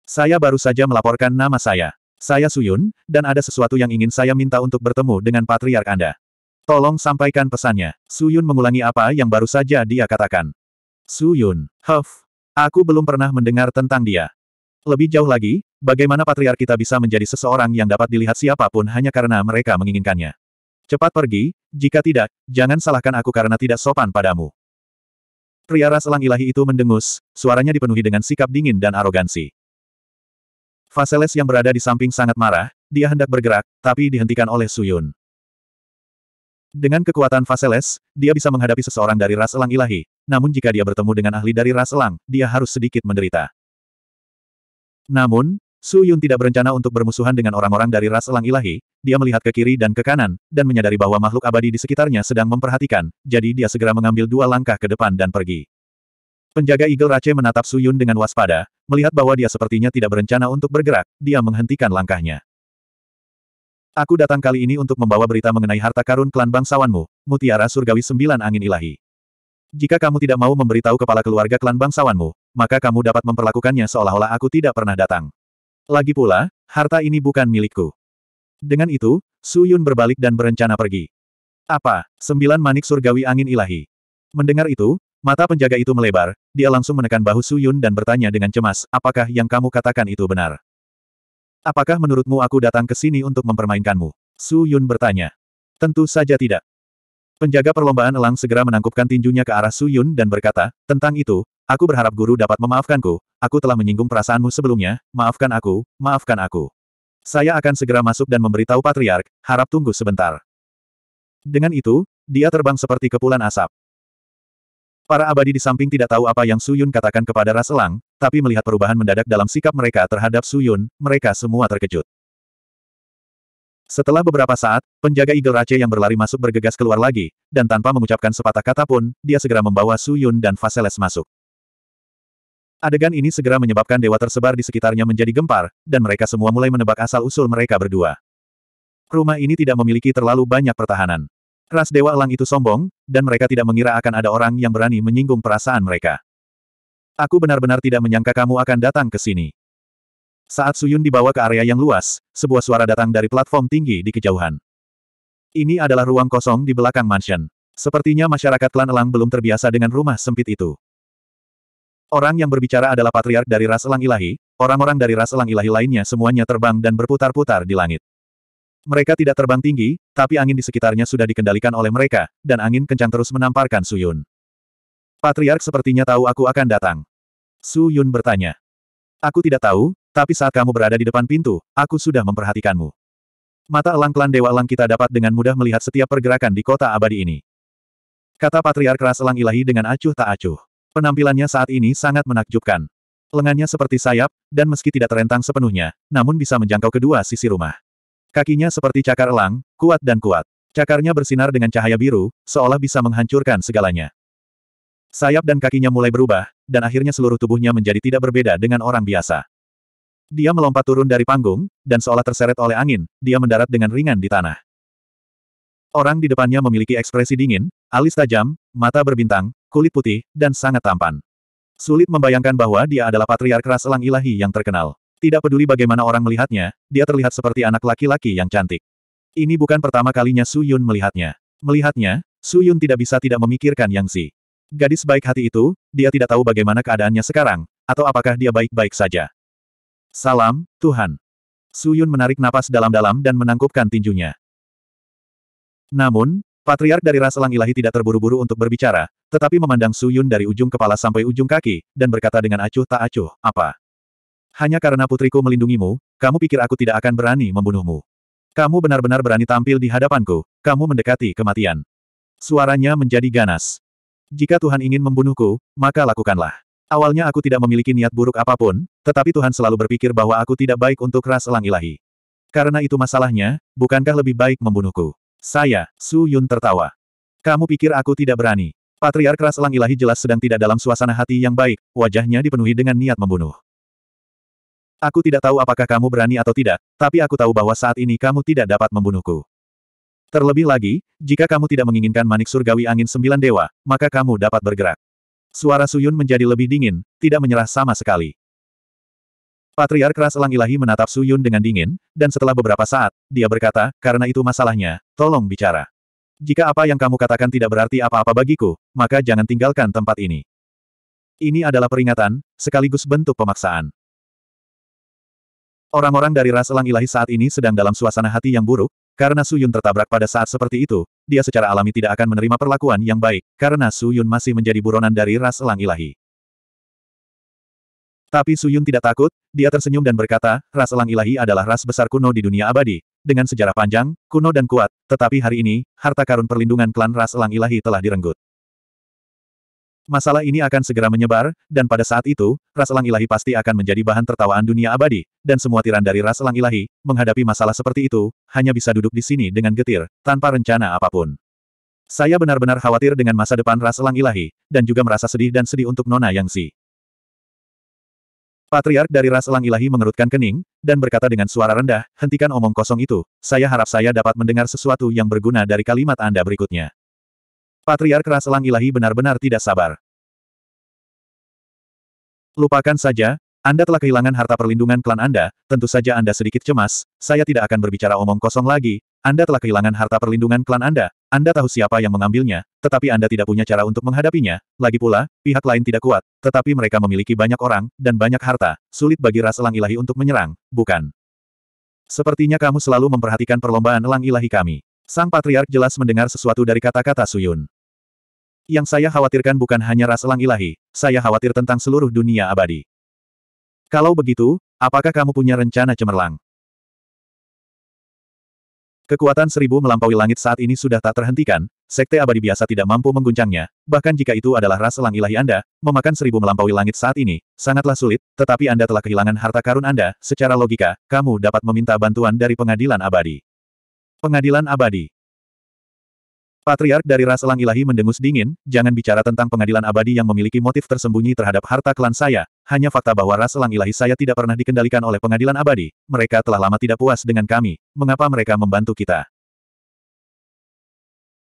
Saya baru saja melaporkan nama saya. Saya Suyun, dan ada sesuatu yang ingin saya minta untuk bertemu dengan patriark Anda. Tolong sampaikan pesannya. Suyun mengulangi apa yang baru saja dia katakan. Suyun, huff. Aku belum pernah mendengar tentang dia. Lebih jauh lagi, bagaimana patriark kita bisa menjadi seseorang yang dapat dilihat siapapun hanya karena mereka menginginkannya. Cepat pergi, jika tidak, jangan salahkan aku karena tidak sopan padamu. Pria ras elang ilahi itu mendengus, suaranya dipenuhi dengan sikap dingin dan arogansi. Faseles yang berada di samping sangat marah, dia hendak bergerak, tapi dihentikan oleh Suyun. Dengan kekuatan Faseles, dia bisa menghadapi seseorang dari ras elang ilahi, namun jika dia bertemu dengan ahli dari ras elang, dia harus sedikit menderita. Namun, Su Yun tidak berencana untuk bermusuhan dengan orang-orang dari ras elang ilahi, dia melihat ke kiri dan ke kanan, dan menyadari bahwa makhluk abadi di sekitarnya sedang memperhatikan, jadi dia segera mengambil dua langkah ke depan dan pergi. Penjaga Eagle Rache menatap Su Yun dengan waspada, melihat bahwa dia sepertinya tidak berencana untuk bergerak, dia menghentikan langkahnya. Aku datang kali ini untuk membawa berita mengenai harta karun klan bangsawanmu, Mutiara Surgawi Sembilan Angin Ilahi. Jika kamu tidak mau memberitahu kepala keluarga klan bangsawanmu, maka kamu dapat memperlakukannya seolah-olah aku tidak pernah datang. Lagi pula, harta ini bukan milikku. Dengan itu, Su Yun berbalik dan berencana pergi. Apa? Sembilan manik surgawi angin ilahi. Mendengar itu, mata penjaga itu melebar, dia langsung menekan bahu Su Yun dan bertanya dengan cemas, apakah yang kamu katakan itu benar? Apakah menurutmu aku datang ke sini untuk mempermainkanmu? Su Yun bertanya. Tentu saja tidak. Penjaga perlombaan elang segera menangkupkan tinjunya ke arah Su Yun dan berkata, tentang itu, Aku berharap guru dapat memaafkanku, aku telah menyinggung perasaanmu sebelumnya, maafkan aku, maafkan aku. Saya akan segera masuk dan memberitahu Patriark, harap tunggu sebentar. Dengan itu, dia terbang seperti kepulan asap. Para abadi di samping tidak tahu apa yang Suyun katakan kepada Raselang, tapi melihat perubahan mendadak dalam sikap mereka terhadap Suyun, mereka semua terkejut. Setelah beberapa saat, penjaga Eagle Rache yang berlari masuk bergegas keluar lagi, dan tanpa mengucapkan sepatah kata pun, dia segera membawa Suyun dan Faseles masuk. Adegan ini segera menyebabkan dewa tersebar di sekitarnya menjadi gempar, dan mereka semua mulai menebak asal-usul mereka berdua. Rumah ini tidak memiliki terlalu banyak pertahanan. Ras Dewa Elang itu sombong, dan mereka tidak mengira akan ada orang yang berani menyinggung perasaan mereka. Aku benar-benar tidak menyangka kamu akan datang ke sini. Saat Suyun dibawa ke area yang luas, sebuah suara datang dari platform tinggi di kejauhan. Ini adalah ruang kosong di belakang mansion. Sepertinya masyarakat klan Elang belum terbiasa dengan rumah sempit itu. Orang yang berbicara adalah patriark dari ras elang ilahi, orang-orang dari ras elang ilahi lainnya semuanya terbang dan berputar-putar di langit. Mereka tidak terbang tinggi, tapi angin di sekitarnya sudah dikendalikan oleh mereka, dan angin kencang terus menamparkan Su Yun. Patriark sepertinya tahu aku akan datang. Su Yun bertanya. Aku tidak tahu, tapi saat kamu berada di depan pintu, aku sudah memperhatikanmu. Mata elang klan Dewa Elang kita dapat dengan mudah melihat setiap pergerakan di kota abadi ini. Kata Patriark Ras Elang Ilahi dengan acuh tak acuh. Penampilannya saat ini sangat menakjubkan. Lengannya seperti sayap, dan meski tidak terentang sepenuhnya, namun bisa menjangkau kedua sisi rumah. Kakinya seperti cakar elang, kuat dan kuat. Cakarnya bersinar dengan cahaya biru, seolah bisa menghancurkan segalanya. Sayap dan kakinya mulai berubah, dan akhirnya seluruh tubuhnya menjadi tidak berbeda dengan orang biasa. Dia melompat turun dari panggung, dan seolah terseret oleh angin, dia mendarat dengan ringan di tanah. Orang di depannya memiliki ekspresi dingin, alis tajam, mata berbintang, kulit putih, dan sangat tampan. Sulit membayangkan bahwa dia adalah patriark ras elang ilahi yang terkenal. Tidak peduli bagaimana orang melihatnya, dia terlihat seperti anak laki-laki yang cantik. Ini bukan pertama kalinya Su Yun melihatnya. Melihatnya, Su Yun tidak bisa tidak memikirkan Yang Zi. Gadis baik hati itu, dia tidak tahu bagaimana keadaannya sekarang, atau apakah dia baik-baik saja. Salam, Tuhan. Su Yun menarik napas dalam-dalam dan menangkupkan tinjunya. Namun, Patriark dari ras elang ilahi tidak terburu-buru untuk berbicara, tetapi memandang Su Yun dari ujung kepala sampai ujung kaki, dan berkata dengan acuh tak acuh, apa? Hanya karena putriku melindungimu, kamu pikir aku tidak akan berani membunuhmu. Kamu benar-benar berani tampil di hadapanku, kamu mendekati kematian. Suaranya menjadi ganas. Jika Tuhan ingin membunuhku, maka lakukanlah. Awalnya aku tidak memiliki niat buruk apapun, tetapi Tuhan selalu berpikir bahwa aku tidak baik untuk ras elang ilahi. Karena itu masalahnya, bukankah lebih baik membunuhku? Saya, Su Yun tertawa. Kamu pikir aku tidak berani? Patriark Ras Elang Ilahi jelas sedang tidak dalam suasana hati yang baik, wajahnya dipenuhi dengan niat membunuh. Aku tidak tahu apakah kamu berani atau tidak, tapi aku tahu bahwa saat ini kamu tidak dapat membunuhku. Terlebih lagi, jika kamu tidak menginginkan manik surgawi angin sembilan dewa, maka kamu dapat bergerak. Suara Suyun menjadi lebih dingin, tidak menyerah sama sekali. Patriark Ras Elang Ilahi menatap Su Yun dengan dingin, dan setelah beberapa saat, dia berkata, karena itu masalahnya, tolong bicara. Jika apa yang kamu katakan tidak berarti apa-apa bagiku, maka jangan tinggalkan tempat ini. Ini adalah peringatan, sekaligus bentuk pemaksaan. Orang-orang dari Ras Elang Ilahi saat ini sedang dalam suasana hati yang buruk, karena Su Yun tertabrak pada saat seperti itu, dia secara alami tidak akan menerima perlakuan yang baik, karena Su Yun masih menjadi buronan dari Ras Elang Ilahi. Tapi Suyun tidak takut, dia tersenyum dan berkata, ras elang ilahi adalah ras besar kuno di dunia abadi, dengan sejarah panjang, kuno dan kuat, tetapi hari ini, harta karun perlindungan klan ras elang ilahi telah direnggut. Masalah ini akan segera menyebar, dan pada saat itu, ras elang ilahi pasti akan menjadi bahan tertawaan dunia abadi, dan semua tiran dari ras elang ilahi, menghadapi masalah seperti itu, hanya bisa duduk di sini dengan getir, tanpa rencana apapun. Saya benar-benar khawatir dengan masa depan ras elang ilahi, dan juga merasa sedih dan sedih untuk Nona Yangsi. Patriark dari ras elang ilahi mengerutkan kening, dan berkata dengan suara rendah, hentikan omong kosong itu, saya harap saya dapat mendengar sesuatu yang berguna dari kalimat Anda berikutnya. Patriark ras elang ilahi benar-benar tidak sabar. Lupakan saja, Anda telah kehilangan harta perlindungan klan Anda, tentu saja Anda sedikit cemas, saya tidak akan berbicara omong kosong lagi, Anda telah kehilangan harta perlindungan klan Anda, anda tahu siapa yang mengambilnya, tetapi Anda tidak punya cara untuk menghadapinya, lagi pula, pihak lain tidak kuat, tetapi mereka memiliki banyak orang, dan banyak harta, sulit bagi ras elang ilahi untuk menyerang, bukan? Sepertinya kamu selalu memperhatikan perlombaan elang ilahi kami. Sang Patriark jelas mendengar sesuatu dari kata-kata Suyun. Yang saya khawatirkan bukan hanya ras elang ilahi, saya khawatir tentang seluruh dunia abadi. Kalau begitu, apakah kamu punya rencana cemerlang? Kekuatan seribu melampaui langit saat ini sudah tak terhentikan, sekte abadi biasa tidak mampu mengguncangnya, bahkan jika itu adalah ras elang ilahi Anda, memakan seribu melampaui langit saat ini, sangatlah sulit, tetapi Anda telah kehilangan harta karun Anda, secara logika, kamu dapat meminta bantuan dari pengadilan abadi. Pengadilan abadi. Patriark dari ras elang ilahi mendengus dingin, jangan bicara tentang pengadilan abadi yang memiliki motif tersembunyi terhadap harta klan saya, hanya fakta bahwa ras elang ilahi saya tidak pernah dikendalikan oleh pengadilan abadi, mereka telah lama tidak puas dengan kami, mengapa mereka membantu kita?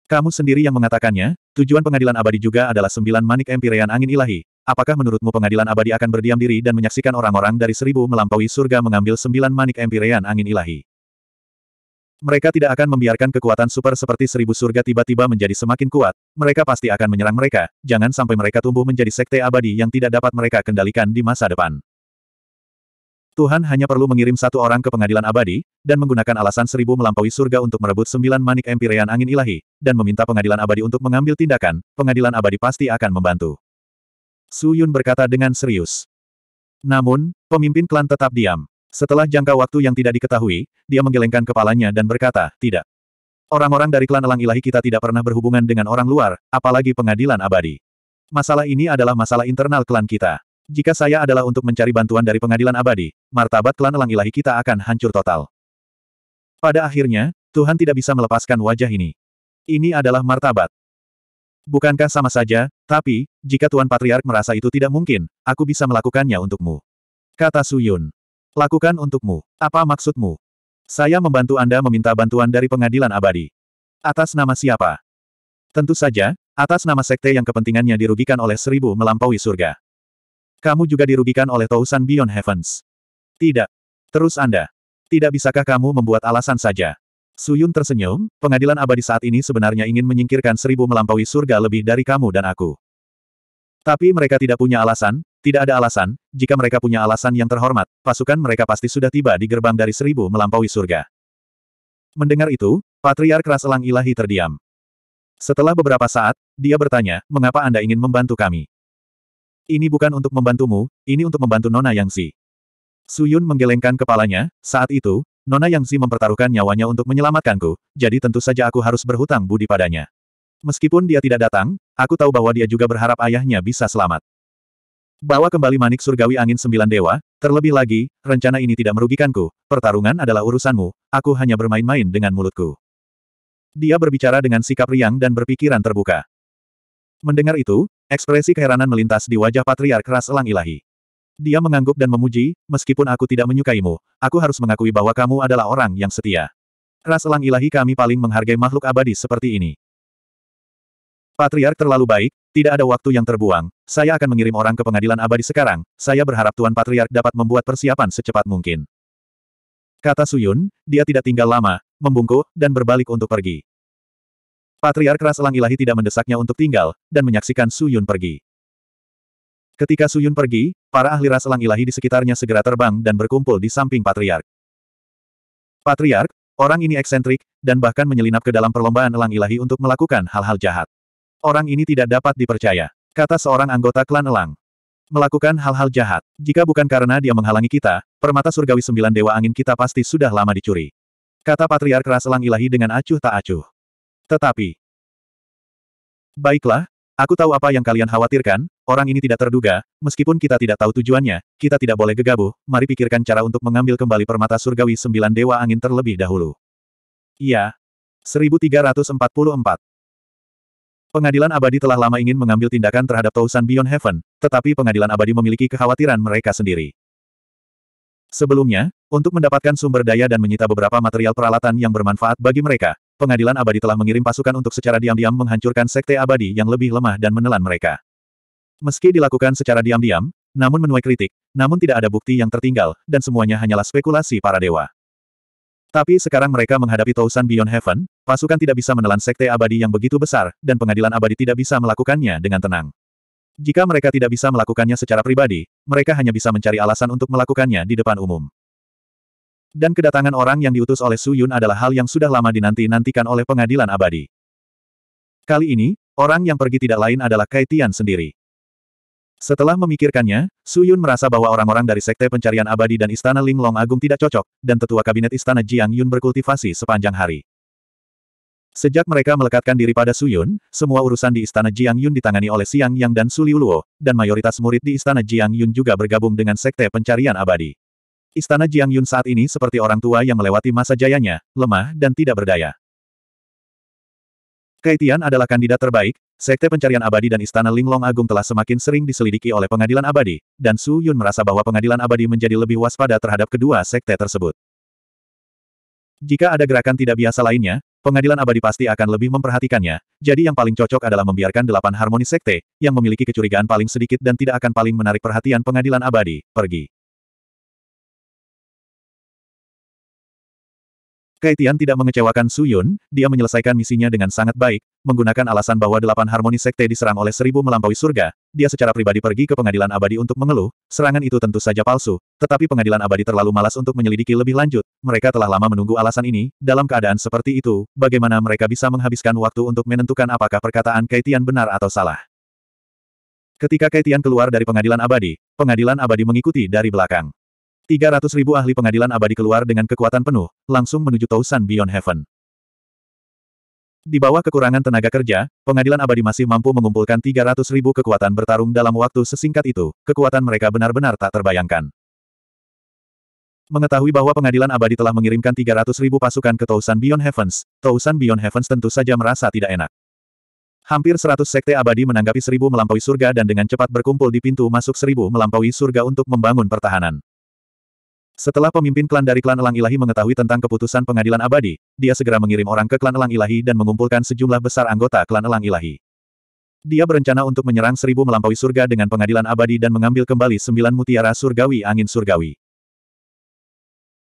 Kamu sendiri yang mengatakannya, tujuan pengadilan abadi juga adalah sembilan manik empirean angin ilahi, apakah menurutmu pengadilan abadi akan berdiam diri dan menyaksikan orang-orang dari seribu melampaui surga mengambil sembilan manik empirean angin ilahi? Mereka tidak akan membiarkan kekuatan super seperti seribu surga tiba-tiba menjadi semakin kuat, mereka pasti akan menyerang mereka, jangan sampai mereka tumbuh menjadi sekte abadi yang tidak dapat mereka kendalikan di masa depan. Tuhan hanya perlu mengirim satu orang ke pengadilan abadi, dan menggunakan alasan seribu melampaui surga untuk merebut sembilan manik empirean angin ilahi, dan meminta pengadilan abadi untuk mengambil tindakan, pengadilan abadi pasti akan membantu. Su Yun berkata dengan serius. Namun, pemimpin klan tetap diam. Setelah jangka waktu yang tidak diketahui, dia menggelengkan kepalanya dan berkata, tidak. Orang-orang dari klan elang ilahi kita tidak pernah berhubungan dengan orang luar, apalagi pengadilan abadi. Masalah ini adalah masalah internal klan kita. Jika saya adalah untuk mencari bantuan dari pengadilan abadi, martabat klan elang ilahi kita akan hancur total. Pada akhirnya, Tuhan tidak bisa melepaskan wajah ini. Ini adalah martabat. Bukankah sama saja, tapi, jika Tuan Patriark merasa itu tidak mungkin, aku bisa melakukannya untukmu. Kata Suyun. Lakukan untukmu. Apa maksudmu? Saya membantu Anda meminta bantuan dari pengadilan abadi. Atas nama siapa? Tentu saja, atas nama sekte yang kepentingannya dirugikan oleh seribu melampaui surga. Kamu juga dirugikan oleh Tausan Beyond Heavens. Tidak. Terus Anda. Tidak bisakah kamu membuat alasan saja? Suyun tersenyum, pengadilan abadi saat ini sebenarnya ingin menyingkirkan seribu melampaui surga lebih dari kamu dan aku. Tapi mereka tidak punya alasan, tidak ada alasan, jika mereka punya alasan yang terhormat, pasukan mereka pasti sudah tiba di gerbang dari seribu melampaui surga. Mendengar itu, Patriark ras elang Ilahi terdiam. Setelah beberapa saat, dia bertanya, mengapa Anda ingin membantu kami? Ini bukan untuk membantumu, ini untuk membantu Nona Yang Yangzi. Suyun menggelengkan kepalanya, saat itu, Nona Yang Si mempertaruhkan nyawanya untuk menyelamatkanku, jadi tentu saja aku harus berhutang budi padanya. Meskipun dia tidak datang, aku tahu bahwa dia juga berharap ayahnya bisa selamat. Bawa kembali manik surgawi angin sembilan dewa, terlebih lagi, rencana ini tidak merugikanku, pertarungan adalah urusanmu, aku hanya bermain-main dengan mulutku. Dia berbicara dengan sikap riang dan berpikiran terbuka. Mendengar itu, ekspresi keheranan melintas di wajah Patriark Ras Elang Ilahi. Dia mengangguk dan memuji, meskipun aku tidak menyukaimu, aku harus mengakui bahwa kamu adalah orang yang setia. Ras Elang Ilahi kami paling menghargai makhluk abadi seperti ini. Patriark terlalu baik, tidak ada waktu yang terbuang, saya akan mengirim orang ke pengadilan abadi sekarang, saya berharap Tuan Patriark dapat membuat persiapan secepat mungkin. Kata Suyun, dia tidak tinggal lama, membungkuk, dan berbalik untuk pergi. Patriark Ras Elang Ilahi tidak mendesaknya untuk tinggal, dan menyaksikan Suyun pergi. Ketika Suyun pergi, para ahli Ras Elang Ilahi di sekitarnya segera terbang dan berkumpul di samping Patriark. Patriark, orang ini eksentrik, dan bahkan menyelinap ke dalam perlombaan Elang Ilahi untuk melakukan hal-hal jahat. Orang ini tidak dapat dipercaya, kata seorang anggota klan Elang. Melakukan hal-hal jahat. Jika bukan karena dia menghalangi kita, permata surgawi sembilan dewa angin kita pasti sudah lama dicuri. Kata Patriark Ras Elang Ilahi dengan acuh tak acuh. Tetapi... Baiklah, aku tahu apa yang kalian khawatirkan, orang ini tidak terduga, meskipun kita tidak tahu tujuannya, kita tidak boleh gegabah, mari pikirkan cara untuk mengambil kembali permata surgawi sembilan dewa angin terlebih dahulu. Iya. 1344 Pengadilan abadi telah lama ingin mengambil tindakan terhadap Tousan Beyond Heaven, tetapi pengadilan abadi memiliki kekhawatiran mereka sendiri. Sebelumnya, untuk mendapatkan sumber daya dan menyita beberapa material peralatan yang bermanfaat bagi mereka, pengadilan abadi telah mengirim pasukan untuk secara diam-diam menghancurkan sekte abadi yang lebih lemah dan menelan mereka. Meski dilakukan secara diam-diam, namun menuai kritik, namun tidak ada bukti yang tertinggal, dan semuanya hanyalah spekulasi para dewa. Tapi sekarang mereka menghadapi Tousan Beyond Heaven, pasukan tidak bisa menelan sekte abadi yang begitu besar, dan pengadilan abadi tidak bisa melakukannya dengan tenang. Jika mereka tidak bisa melakukannya secara pribadi, mereka hanya bisa mencari alasan untuk melakukannya di depan umum. Dan kedatangan orang yang diutus oleh Su Yun adalah hal yang sudah lama dinanti-nantikan oleh pengadilan abadi. Kali ini, orang yang pergi tidak lain adalah Kaitian sendiri. Setelah memikirkannya, Su Yun merasa bahwa orang-orang dari Sekte Pencarian Abadi dan Istana Linglong Agung tidak cocok, dan tetua kabinet Istana Jiang Yun berkultivasi sepanjang hari. Sejak mereka melekatkan diri pada Su Yun, semua urusan di Istana Jiang Yun ditangani oleh Siang Yang dan Su Luo, dan mayoritas murid di Istana Jiang Yun juga bergabung dengan Sekte Pencarian Abadi. Istana Jiang Yun saat ini seperti orang tua yang melewati masa jayanya, lemah dan tidak berdaya. Kaitian adalah kandidat terbaik, Sekte Pencarian Abadi dan Istana Linglong Agung telah semakin sering diselidiki oleh pengadilan abadi, dan Su Yun merasa bahwa pengadilan abadi menjadi lebih waspada terhadap kedua sekte tersebut. Jika ada gerakan tidak biasa lainnya, pengadilan abadi pasti akan lebih memperhatikannya, jadi yang paling cocok adalah membiarkan delapan harmoni sekte, yang memiliki kecurigaan paling sedikit dan tidak akan paling menarik perhatian pengadilan abadi, pergi. Kaitian tidak mengecewakan Su Yun, dia menyelesaikan misinya dengan sangat baik, menggunakan alasan bahwa delapan harmoni sekte diserang oleh seribu melampaui surga, dia secara pribadi pergi ke pengadilan abadi untuk mengeluh, serangan itu tentu saja palsu, tetapi pengadilan abadi terlalu malas untuk menyelidiki lebih lanjut, mereka telah lama menunggu alasan ini, dalam keadaan seperti itu, bagaimana mereka bisa menghabiskan waktu untuk menentukan apakah perkataan Kaitian benar atau salah. Ketika Kaitian keluar dari pengadilan abadi, pengadilan abadi mengikuti dari belakang. 300 ribu ahli pengadilan abadi keluar dengan kekuatan penuh, langsung menuju Tausan Beyond Heaven. Di bawah kekurangan tenaga kerja, pengadilan abadi masih mampu mengumpulkan 300 ribu kekuatan bertarung dalam waktu sesingkat itu, kekuatan mereka benar-benar tak terbayangkan. Mengetahui bahwa pengadilan abadi telah mengirimkan 300 ribu pasukan ke Tausan Beyond Heavens, Tausan Beyond Heavens tentu saja merasa tidak enak. Hampir 100 sekte abadi menanggapi seribu melampaui surga dan dengan cepat berkumpul di pintu masuk seribu melampaui surga untuk membangun pertahanan. Setelah pemimpin klan dari klan Elang Ilahi mengetahui tentang keputusan pengadilan abadi, dia segera mengirim orang ke klan Elang Ilahi dan mengumpulkan sejumlah besar anggota klan Elang Ilahi. Dia berencana untuk menyerang seribu melampaui surga dengan pengadilan abadi dan mengambil kembali sembilan mutiara surgawi angin surgawi.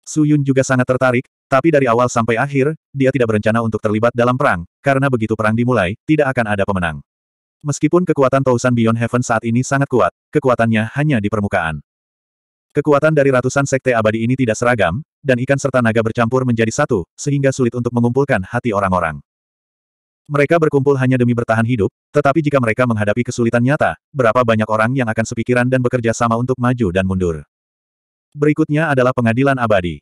Suyun juga sangat tertarik, tapi dari awal sampai akhir, dia tidak berencana untuk terlibat dalam perang, karena begitu perang dimulai, tidak akan ada pemenang. Meskipun kekuatan Tausan Beyond Heaven saat ini sangat kuat, kekuatannya hanya di permukaan. Kekuatan dari ratusan sekte abadi ini tidak seragam, dan ikan serta naga bercampur menjadi satu, sehingga sulit untuk mengumpulkan hati orang-orang. Mereka berkumpul hanya demi bertahan hidup, tetapi jika mereka menghadapi kesulitan nyata, berapa banyak orang yang akan sepikiran dan bekerja sama untuk maju dan mundur. Berikutnya adalah pengadilan abadi.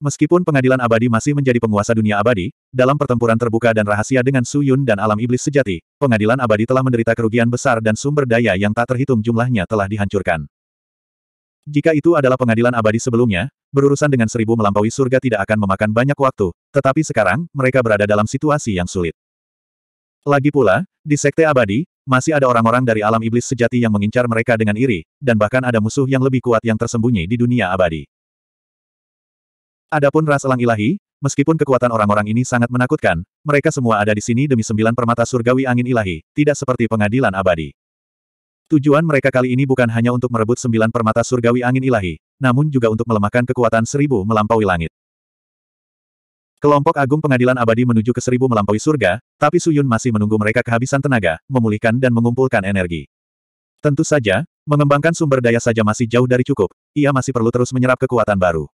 Meskipun pengadilan abadi masih menjadi penguasa dunia abadi, dalam pertempuran terbuka dan rahasia dengan Suyun dan alam iblis sejati, pengadilan abadi telah menderita kerugian besar dan sumber daya yang tak terhitung jumlahnya telah dihancurkan. Jika itu adalah pengadilan abadi sebelumnya, berurusan dengan seribu melampaui surga tidak akan memakan banyak waktu, tetapi sekarang, mereka berada dalam situasi yang sulit. Lagi pula, di Sekte Abadi, masih ada orang-orang dari alam iblis sejati yang mengincar mereka dengan iri, dan bahkan ada musuh yang lebih kuat yang tersembunyi di dunia abadi. Adapun ras elang ilahi, meskipun kekuatan orang-orang ini sangat menakutkan, mereka semua ada di sini demi sembilan permata surgawi angin ilahi, tidak seperti pengadilan abadi. Tujuan mereka kali ini bukan hanya untuk merebut sembilan permata surgawi angin ilahi, namun juga untuk melemahkan kekuatan seribu melampaui langit. Kelompok agung pengadilan abadi menuju ke seribu melampaui surga, tapi Suyun masih menunggu mereka kehabisan tenaga, memulihkan dan mengumpulkan energi. Tentu saja, mengembangkan sumber daya saja masih jauh dari cukup, ia masih perlu terus menyerap kekuatan baru.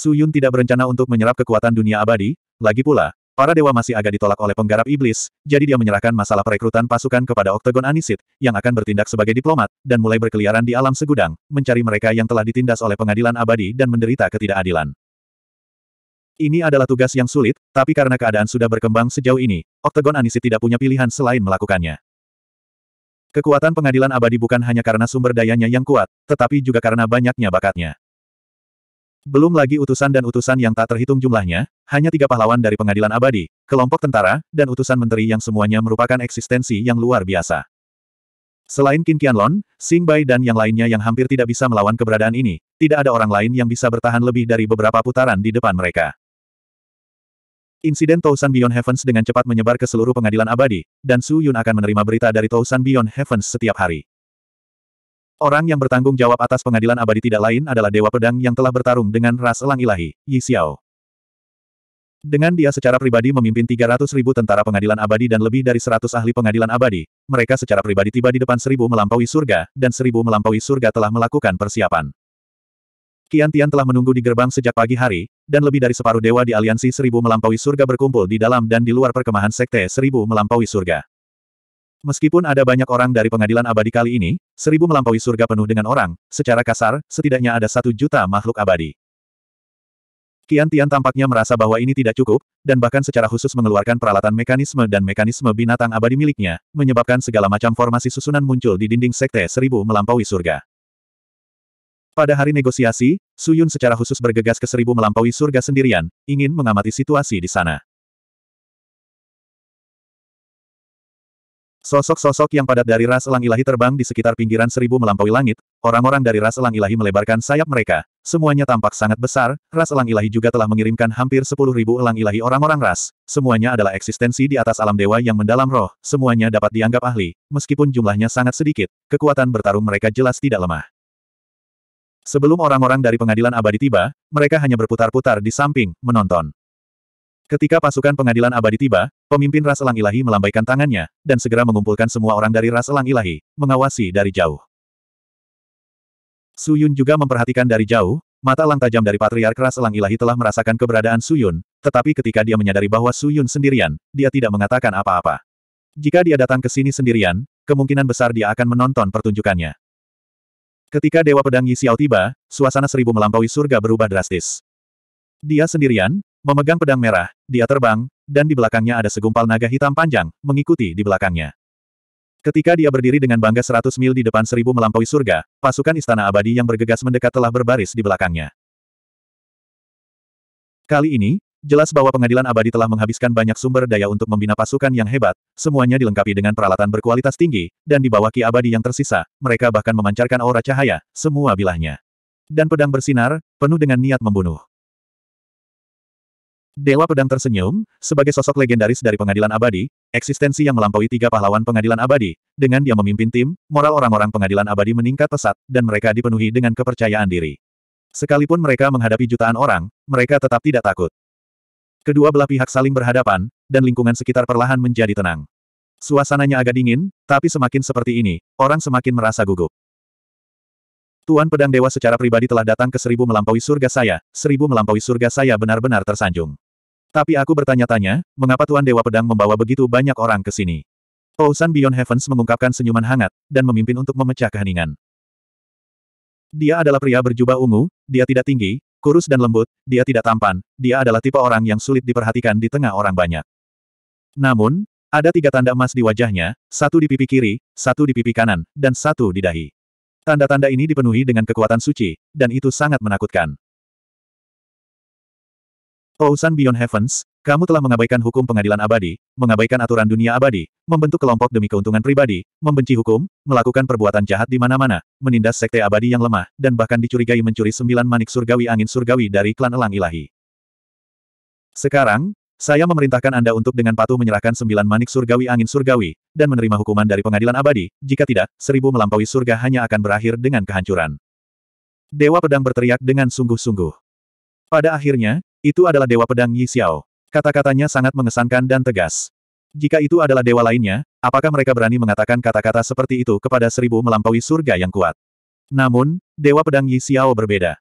Suyun tidak berencana untuk menyerap kekuatan dunia abadi, lagi pula, Para dewa masih agak ditolak oleh penggarap iblis, jadi dia menyerahkan masalah perekrutan pasukan kepada Oktagon Anisit, yang akan bertindak sebagai diplomat, dan mulai berkeliaran di alam segudang, mencari mereka yang telah ditindas oleh pengadilan abadi dan menderita ketidakadilan. Ini adalah tugas yang sulit, tapi karena keadaan sudah berkembang sejauh ini, Oktagon Anisit tidak punya pilihan selain melakukannya. Kekuatan pengadilan abadi bukan hanya karena sumber dayanya yang kuat, tetapi juga karena banyaknya bakatnya. Belum lagi utusan dan utusan yang tak terhitung jumlahnya, hanya tiga pahlawan dari pengadilan abadi, kelompok tentara, dan utusan menteri yang semuanya merupakan eksistensi yang luar biasa. Selain Qin Qianlon, Xing Bai dan yang lainnya yang hampir tidak bisa melawan keberadaan ini, tidak ada orang lain yang bisa bertahan lebih dari beberapa putaran di depan mereka. Insiden Tousan Beyond Heavens dengan cepat menyebar ke seluruh pengadilan abadi, dan Su Yun akan menerima berita dari Tousan Beyond Heavens setiap hari. Orang yang bertanggung jawab atas pengadilan abadi tidak lain adalah Dewa Pedang yang telah bertarung dengan ras elang ilahi, Yi Xiao. Dengan dia secara pribadi memimpin 300 ribu tentara pengadilan abadi dan lebih dari 100 ahli pengadilan abadi, mereka secara pribadi tiba di depan seribu melampaui surga, dan seribu melampaui surga telah melakukan persiapan. Kian Tian telah menunggu di gerbang sejak pagi hari, dan lebih dari separuh dewa di aliansi seribu melampaui surga berkumpul di dalam dan di luar perkemahan sekte seribu melampaui surga. Meskipun ada banyak orang dari pengadilan abadi kali ini, seribu melampaui surga penuh dengan orang, secara kasar, setidaknya ada satu juta makhluk abadi. Kian Tian tampaknya merasa bahwa ini tidak cukup, dan bahkan secara khusus mengeluarkan peralatan mekanisme dan mekanisme binatang abadi miliknya, menyebabkan segala macam formasi susunan muncul di dinding sekte seribu melampaui surga. Pada hari negosiasi, Suyun secara khusus bergegas ke seribu melampaui surga sendirian, ingin mengamati situasi di sana. Sosok-sosok yang padat dari ras elang ilahi terbang di sekitar pinggiran seribu melampaui langit, orang-orang dari ras elang ilahi melebarkan sayap mereka, semuanya tampak sangat besar, ras elang ilahi juga telah mengirimkan hampir sepuluh ribu elang ilahi orang-orang ras, semuanya adalah eksistensi di atas alam dewa yang mendalam roh, semuanya dapat dianggap ahli, meskipun jumlahnya sangat sedikit, kekuatan bertarung mereka jelas tidak lemah. Sebelum orang-orang dari pengadilan abadi tiba, mereka hanya berputar-putar di samping, menonton. Ketika pasukan pengadilan abadi tiba, pemimpin ras elang ilahi melambaikan tangannya, dan segera mengumpulkan semua orang dari ras elang ilahi, mengawasi dari jauh. Suyun juga memperhatikan dari jauh, mata lang tajam dari patriark ras elang ilahi telah merasakan keberadaan Suyun, tetapi ketika dia menyadari bahwa Suyun sendirian, dia tidak mengatakan apa-apa. Jika dia datang ke sini sendirian, kemungkinan besar dia akan menonton pertunjukannya. Ketika Dewa Pedang Yi Xiao tiba, suasana seribu melampaui surga berubah drastis. Dia sendirian, Memegang pedang merah, dia terbang, dan di belakangnya ada segumpal naga hitam panjang, mengikuti di belakangnya. Ketika dia berdiri dengan bangga seratus mil di depan seribu melampaui surga, pasukan istana abadi yang bergegas mendekat telah berbaris di belakangnya. Kali ini, Jelas bahwa pengadilan abadi telah menghabiskan banyak sumber daya untuk membina pasukan yang hebat, semuanya dilengkapi dengan peralatan berkualitas tinggi, dan di bawah ki abadi yang tersisa, mereka bahkan memancarkan aura cahaya, semua bilahnya. Dan pedang bersinar, penuh dengan niat membunuh. Dewa Pedang tersenyum, sebagai sosok legendaris dari pengadilan abadi, eksistensi yang melampaui tiga pahlawan pengadilan abadi, dengan dia memimpin tim, moral orang-orang pengadilan abadi meningkat pesat, dan mereka dipenuhi dengan kepercayaan diri. Sekalipun mereka menghadapi jutaan orang, mereka tetap tidak takut. Kedua belah pihak saling berhadapan, dan lingkungan sekitar perlahan menjadi tenang. Suasananya agak dingin, tapi semakin seperti ini, orang semakin merasa gugup. Tuan Pedang Dewa secara pribadi telah datang ke seribu melampaui surga saya, seribu melampaui surga saya benar-benar tersanjung. Tapi aku bertanya-tanya, mengapa Tuan Dewa Pedang membawa begitu banyak orang ke sini? Ousan oh, Beyond Heavens mengungkapkan senyuman hangat, dan memimpin untuk memecah keheningan. Dia adalah pria berjubah ungu, dia tidak tinggi, kurus dan lembut, dia tidak tampan, dia adalah tipe orang yang sulit diperhatikan di tengah orang banyak. Namun, ada tiga tanda emas di wajahnya, satu di pipi kiri, satu di pipi kanan, dan satu di dahi. Tanda-tanda ini dipenuhi dengan kekuatan suci, dan itu sangat menakutkan. Ousan oh, Beyond Heavens, kamu telah mengabaikan hukum pengadilan abadi, mengabaikan aturan dunia abadi, membentuk kelompok demi keuntungan pribadi, membenci hukum, melakukan perbuatan jahat di mana-mana, menindas sekte abadi yang lemah, dan bahkan dicurigai mencuri sembilan manik surgawi angin surgawi dari klan elang ilahi. Sekarang, saya memerintahkan Anda untuk dengan patuh menyerahkan sembilan manik surgawi angin surgawi, dan menerima hukuman dari pengadilan abadi, jika tidak, seribu melampaui surga hanya akan berakhir dengan kehancuran. Dewa Pedang berteriak dengan sungguh-sungguh. Pada akhirnya, itu adalah Dewa Pedang Yi Xiao. Kata-katanya sangat mengesankan dan tegas. Jika itu adalah dewa lainnya, apakah mereka berani mengatakan kata-kata seperti itu kepada seribu melampaui surga yang kuat? Namun, Dewa Pedang Yi Xiao berbeda.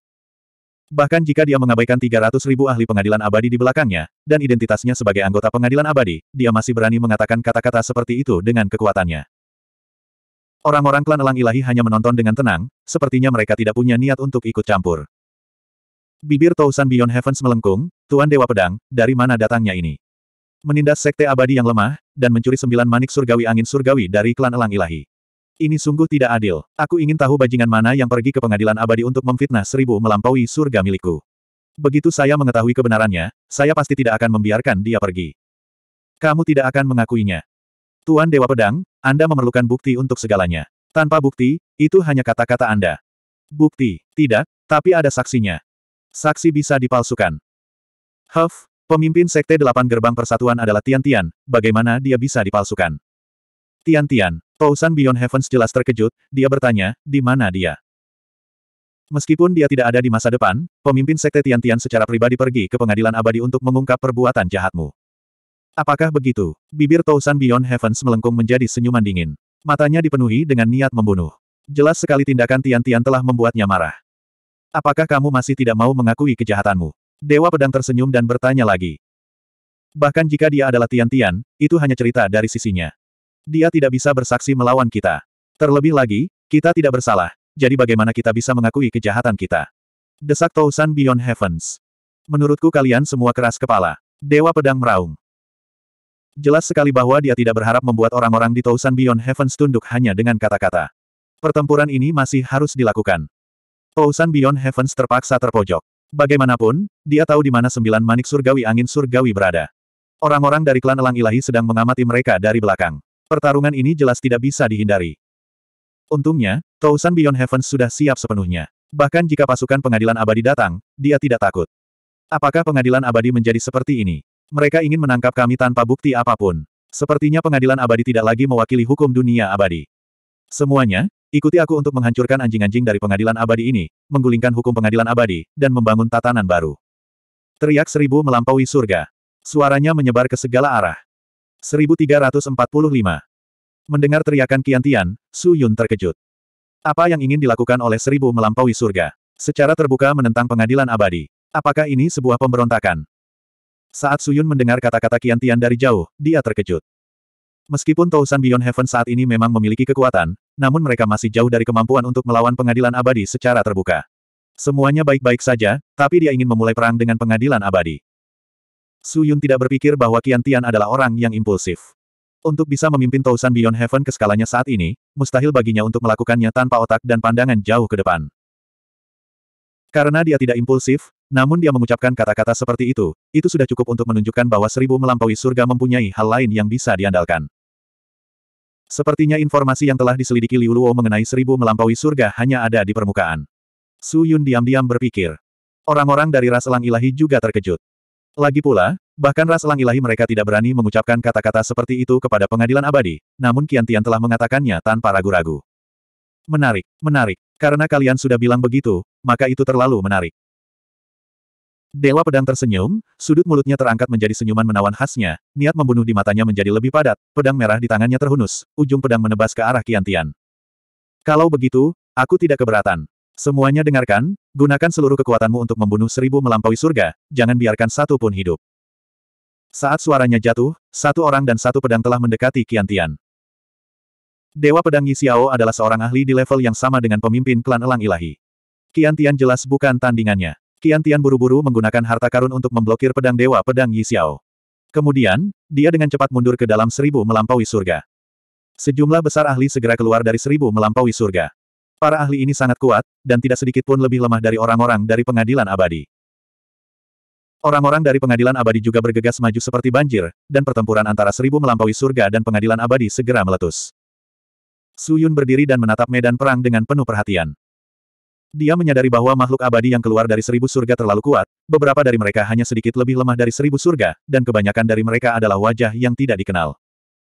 Bahkan jika dia mengabaikan 300 ribu ahli pengadilan abadi di belakangnya, dan identitasnya sebagai anggota pengadilan abadi, dia masih berani mengatakan kata-kata seperti itu dengan kekuatannya. Orang-orang klan elang ilahi hanya menonton dengan tenang, sepertinya mereka tidak punya niat untuk ikut campur. Bibir Tousan Beyond Heavens melengkung, Tuan Dewa Pedang, dari mana datangnya ini? Menindas sekte abadi yang lemah, dan mencuri sembilan manik surgawi angin surgawi dari klan elang ilahi. Ini sungguh tidak adil. Aku ingin tahu bajingan mana yang pergi ke pengadilan abadi untuk memfitnah seribu melampaui surga milikku. Begitu saya mengetahui kebenarannya, saya pasti tidak akan membiarkan dia pergi. Kamu tidak akan mengakuinya. Tuan Dewa Pedang, Anda memerlukan bukti untuk segalanya. Tanpa bukti, itu hanya kata-kata Anda. Bukti, tidak, tapi ada saksinya. Saksi bisa dipalsukan. Huff, pemimpin Sekte Delapan Gerbang Persatuan adalah Tian Tian, bagaimana dia bisa dipalsukan? Tian Tian, Tousan Beyond Heavens jelas terkejut, dia bertanya, di mana dia? Meskipun dia tidak ada di masa depan, pemimpin Sekte Tian Tian secara pribadi pergi ke pengadilan abadi untuk mengungkap perbuatan jahatmu. Apakah begitu? Bibir Tousan Beyond Heavens melengkung menjadi senyuman dingin. Matanya dipenuhi dengan niat membunuh. Jelas sekali tindakan Tian Tian telah membuatnya marah. Apakah kamu masih tidak mau mengakui kejahatanmu? Dewa pedang tersenyum dan bertanya lagi. Bahkan jika dia adalah Tian-Tian, itu hanya cerita dari sisinya. Dia tidak bisa bersaksi melawan kita. Terlebih lagi, kita tidak bersalah, jadi bagaimana kita bisa mengakui kejahatan kita? Desak Tousan Beyond Heavens. Menurutku kalian semua keras kepala. Dewa pedang meraung. Jelas sekali bahwa dia tidak berharap membuat orang-orang di Tousan Beyond Heavens tunduk hanya dengan kata-kata. Pertempuran ini masih harus dilakukan. Ousan Beyond Heavens terpaksa terpojok. Bagaimanapun, dia tahu di mana sembilan manik surgawi angin surgawi berada. Orang-orang dari klan Elang Ilahi sedang mengamati mereka dari belakang. Pertarungan ini jelas tidak bisa dihindari. Untungnya, Tousan Beyond Heavens sudah siap sepenuhnya. Bahkan jika pasukan pengadilan abadi datang, dia tidak takut. Apakah pengadilan abadi menjadi seperti ini? Mereka ingin menangkap kami tanpa bukti apapun. Sepertinya pengadilan abadi tidak lagi mewakili hukum dunia abadi. Semuanya, Ikuti aku untuk menghancurkan anjing-anjing dari pengadilan abadi ini, menggulingkan hukum pengadilan abadi, dan membangun tatanan baru. Teriak seribu melampaui surga. Suaranya menyebar ke segala arah. 1345. Mendengar teriakan Kiantian, Su Yun terkejut. Apa yang ingin dilakukan oleh seribu melampaui surga? Secara terbuka menentang pengadilan abadi. Apakah ini sebuah pemberontakan? Saat Su Yun mendengar kata-kata Kiantian dari jauh, dia terkejut. Meskipun Tousan Beyond Heaven saat ini memang memiliki kekuatan, namun mereka masih jauh dari kemampuan untuk melawan pengadilan abadi secara terbuka. Semuanya baik-baik saja, tapi dia ingin memulai perang dengan pengadilan abadi. Su Yun tidak berpikir bahwa Qian Tian adalah orang yang impulsif. Untuk bisa memimpin Tousan Beyond Heaven ke skalanya saat ini, mustahil baginya untuk melakukannya tanpa otak dan pandangan jauh ke depan. Karena dia tidak impulsif, namun dia mengucapkan kata-kata seperti itu, itu sudah cukup untuk menunjukkan bahwa seribu melampaui surga mempunyai hal lain yang bisa diandalkan. Sepertinya informasi yang telah diselidiki Liu Luo mengenai seribu melampaui surga hanya ada di permukaan. Su Yun diam-diam berpikir. Orang-orang dari ras elang ilahi juga terkejut. Lagi pula, bahkan ras elang ilahi mereka tidak berani mengucapkan kata-kata seperti itu kepada pengadilan abadi, namun Kian Tian telah mengatakannya tanpa ragu-ragu. Menarik, menarik. Karena kalian sudah bilang begitu, maka itu terlalu menarik. Dewa pedang tersenyum, sudut mulutnya terangkat menjadi senyuman menawan khasnya, niat membunuh di matanya menjadi lebih padat, pedang merah di tangannya terhunus, ujung pedang menebas ke arah Tian. Kalau begitu, aku tidak keberatan. Semuanya dengarkan, gunakan seluruh kekuatanmu untuk membunuh seribu melampaui surga, jangan biarkan satu pun hidup. Saat suaranya jatuh, satu orang dan satu pedang telah mendekati Tian. Dewa Pedang Yi Xiao adalah seorang ahli di level yang sama dengan pemimpin klan Elang Ilahi. Tian jelas bukan tandingannya. Qian Tian buru-buru menggunakan harta karun untuk memblokir pedang Dewa Pedang Yi Xiao. Kemudian, dia dengan cepat mundur ke dalam seribu melampaui surga. Sejumlah besar ahli segera keluar dari seribu melampaui surga. Para ahli ini sangat kuat, dan tidak sedikit pun lebih lemah dari orang-orang dari pengadilan abadi. Orang-orang dari pengadilan abadi juga bergegas maju seperti banjir, dan pertempuran antara seribu melampaui surga dan pengadilan abadi segera meletus. Suyun berdiri dan menatap medan perang dengan penuh perhatian. Dia menyadari bahwa makhluk abadi yang keluar dari seribu surga terlalu kuat, beberapa dari mereka hanya sedikit lebih lemah dari seribu surga, dan kebanyakan dari mereka adalah wajah yang tidak dikenal.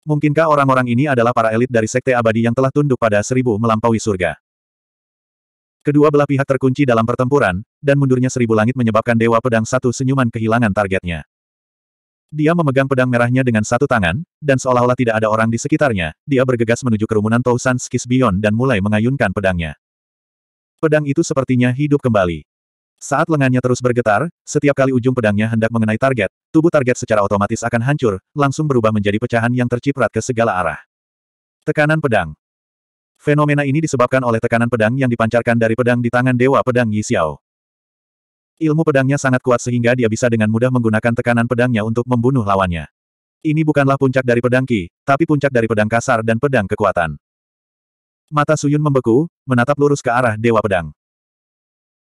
Mungkinkah orang-orang ini adalah para elit dari sekte abadi yang telah tunduk pada seribu melampaui surga? Kedua belah pihak terkunci dalam pertempuran, dan mundurnya seribu langit menyebabkan Dewa Pedang Satu Senyuman kehilangan targetnya. Dia memegang pedang merahnya dengan satu tangan, dan seolah-olah tidak ada orang di sekitarnya, dia bergegas menuju kerumunan Tousan Skisbion Bion dan mulai mengayunkan pedangnya. Pedang itu sepertinya hidup kembali. Saat lengannya terus bergetar, setiap kali ujung pedangnya hendak mengenai target, tubuh target secara otomatis akan hancur, langsung berubah menjadi pecahan yang terciprat ke segala arah. Tekanan pedang. Fenomena ini disebabkan oleh tekanan pedang yang dipancarkan dari pedang di tangan Dewa Pedang Yi Xiao. Ilmu pedangnya sangat kuat sehingga dia bisa dengan mudah menggunakan tekanan pedangnya untuk membunuh lawannya. Ini bukanlah puncak dari pedang Ki, tapi puncak dari pedang kasar dan pedang kekuatan. Mata Suyun membeku, menatap lurus ke arah Dewa Pedang.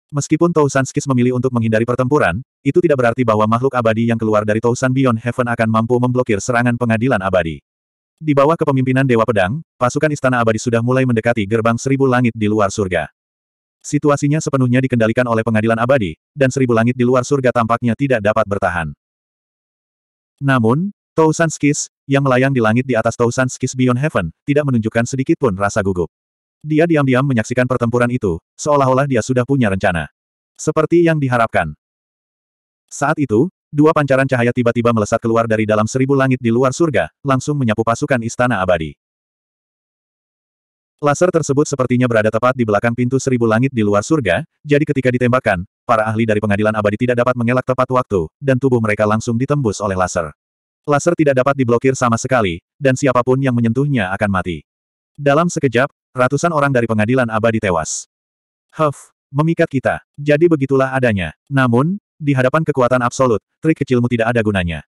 Meskipun Tousan Skis memilih untuk menghindari pertempuran, itu tidak berarti bahwa makhluk abadi yang keluar dari Tousan Beyond Heaven akan mampu memblokir serangan pengadilan abadi. Di bawah kepemimpinan Dewa Pedang, pasukan Istana Abadi sudah mulai mendekati gerbang Seribu Langit di luar surga. Situasinya sepenuhnya dikendalikan oleh pengadilan abadi, dan Seribu Langit di luar surga tampaknya tidak dapat bertahan. Namun, Tousan Skis, yang melayang di langit di atas Tousan Skis Beyond Heaven, tidak menunjukkan sedikit pun rasa gugup. Dia diam-diam menyaksikan pertempuran itu, seolah-olah dia sudah punya rencana. Seperti yang diharapkan. Saat itu, dua pancaran cahaya tiba-tiba melesat keluar dari dalam seribu langit di luar surga, langsung menyapu pasukan istana abadi. Laser tersebut sepertinya berada tepat di belakang pintu seribu langit di luar surga, jadi ketika ditembakkan, para ahli dari pengadilan abadi tidak dapat mengelak tepat waktu, dan tubuh mereka langsung ditembus oleh laser. Laser tidak dapat diblokir sama sekali, dan siapapun yang menyentuhnya akan mati. Dalam sekejap, ratusan orang dari pengadilan abadi tewas. Huff, memikat kita. Jadi begitulah adanya. Namun, di hadapan kekuatan absolut, trik kecilmu tidak ada gunanya.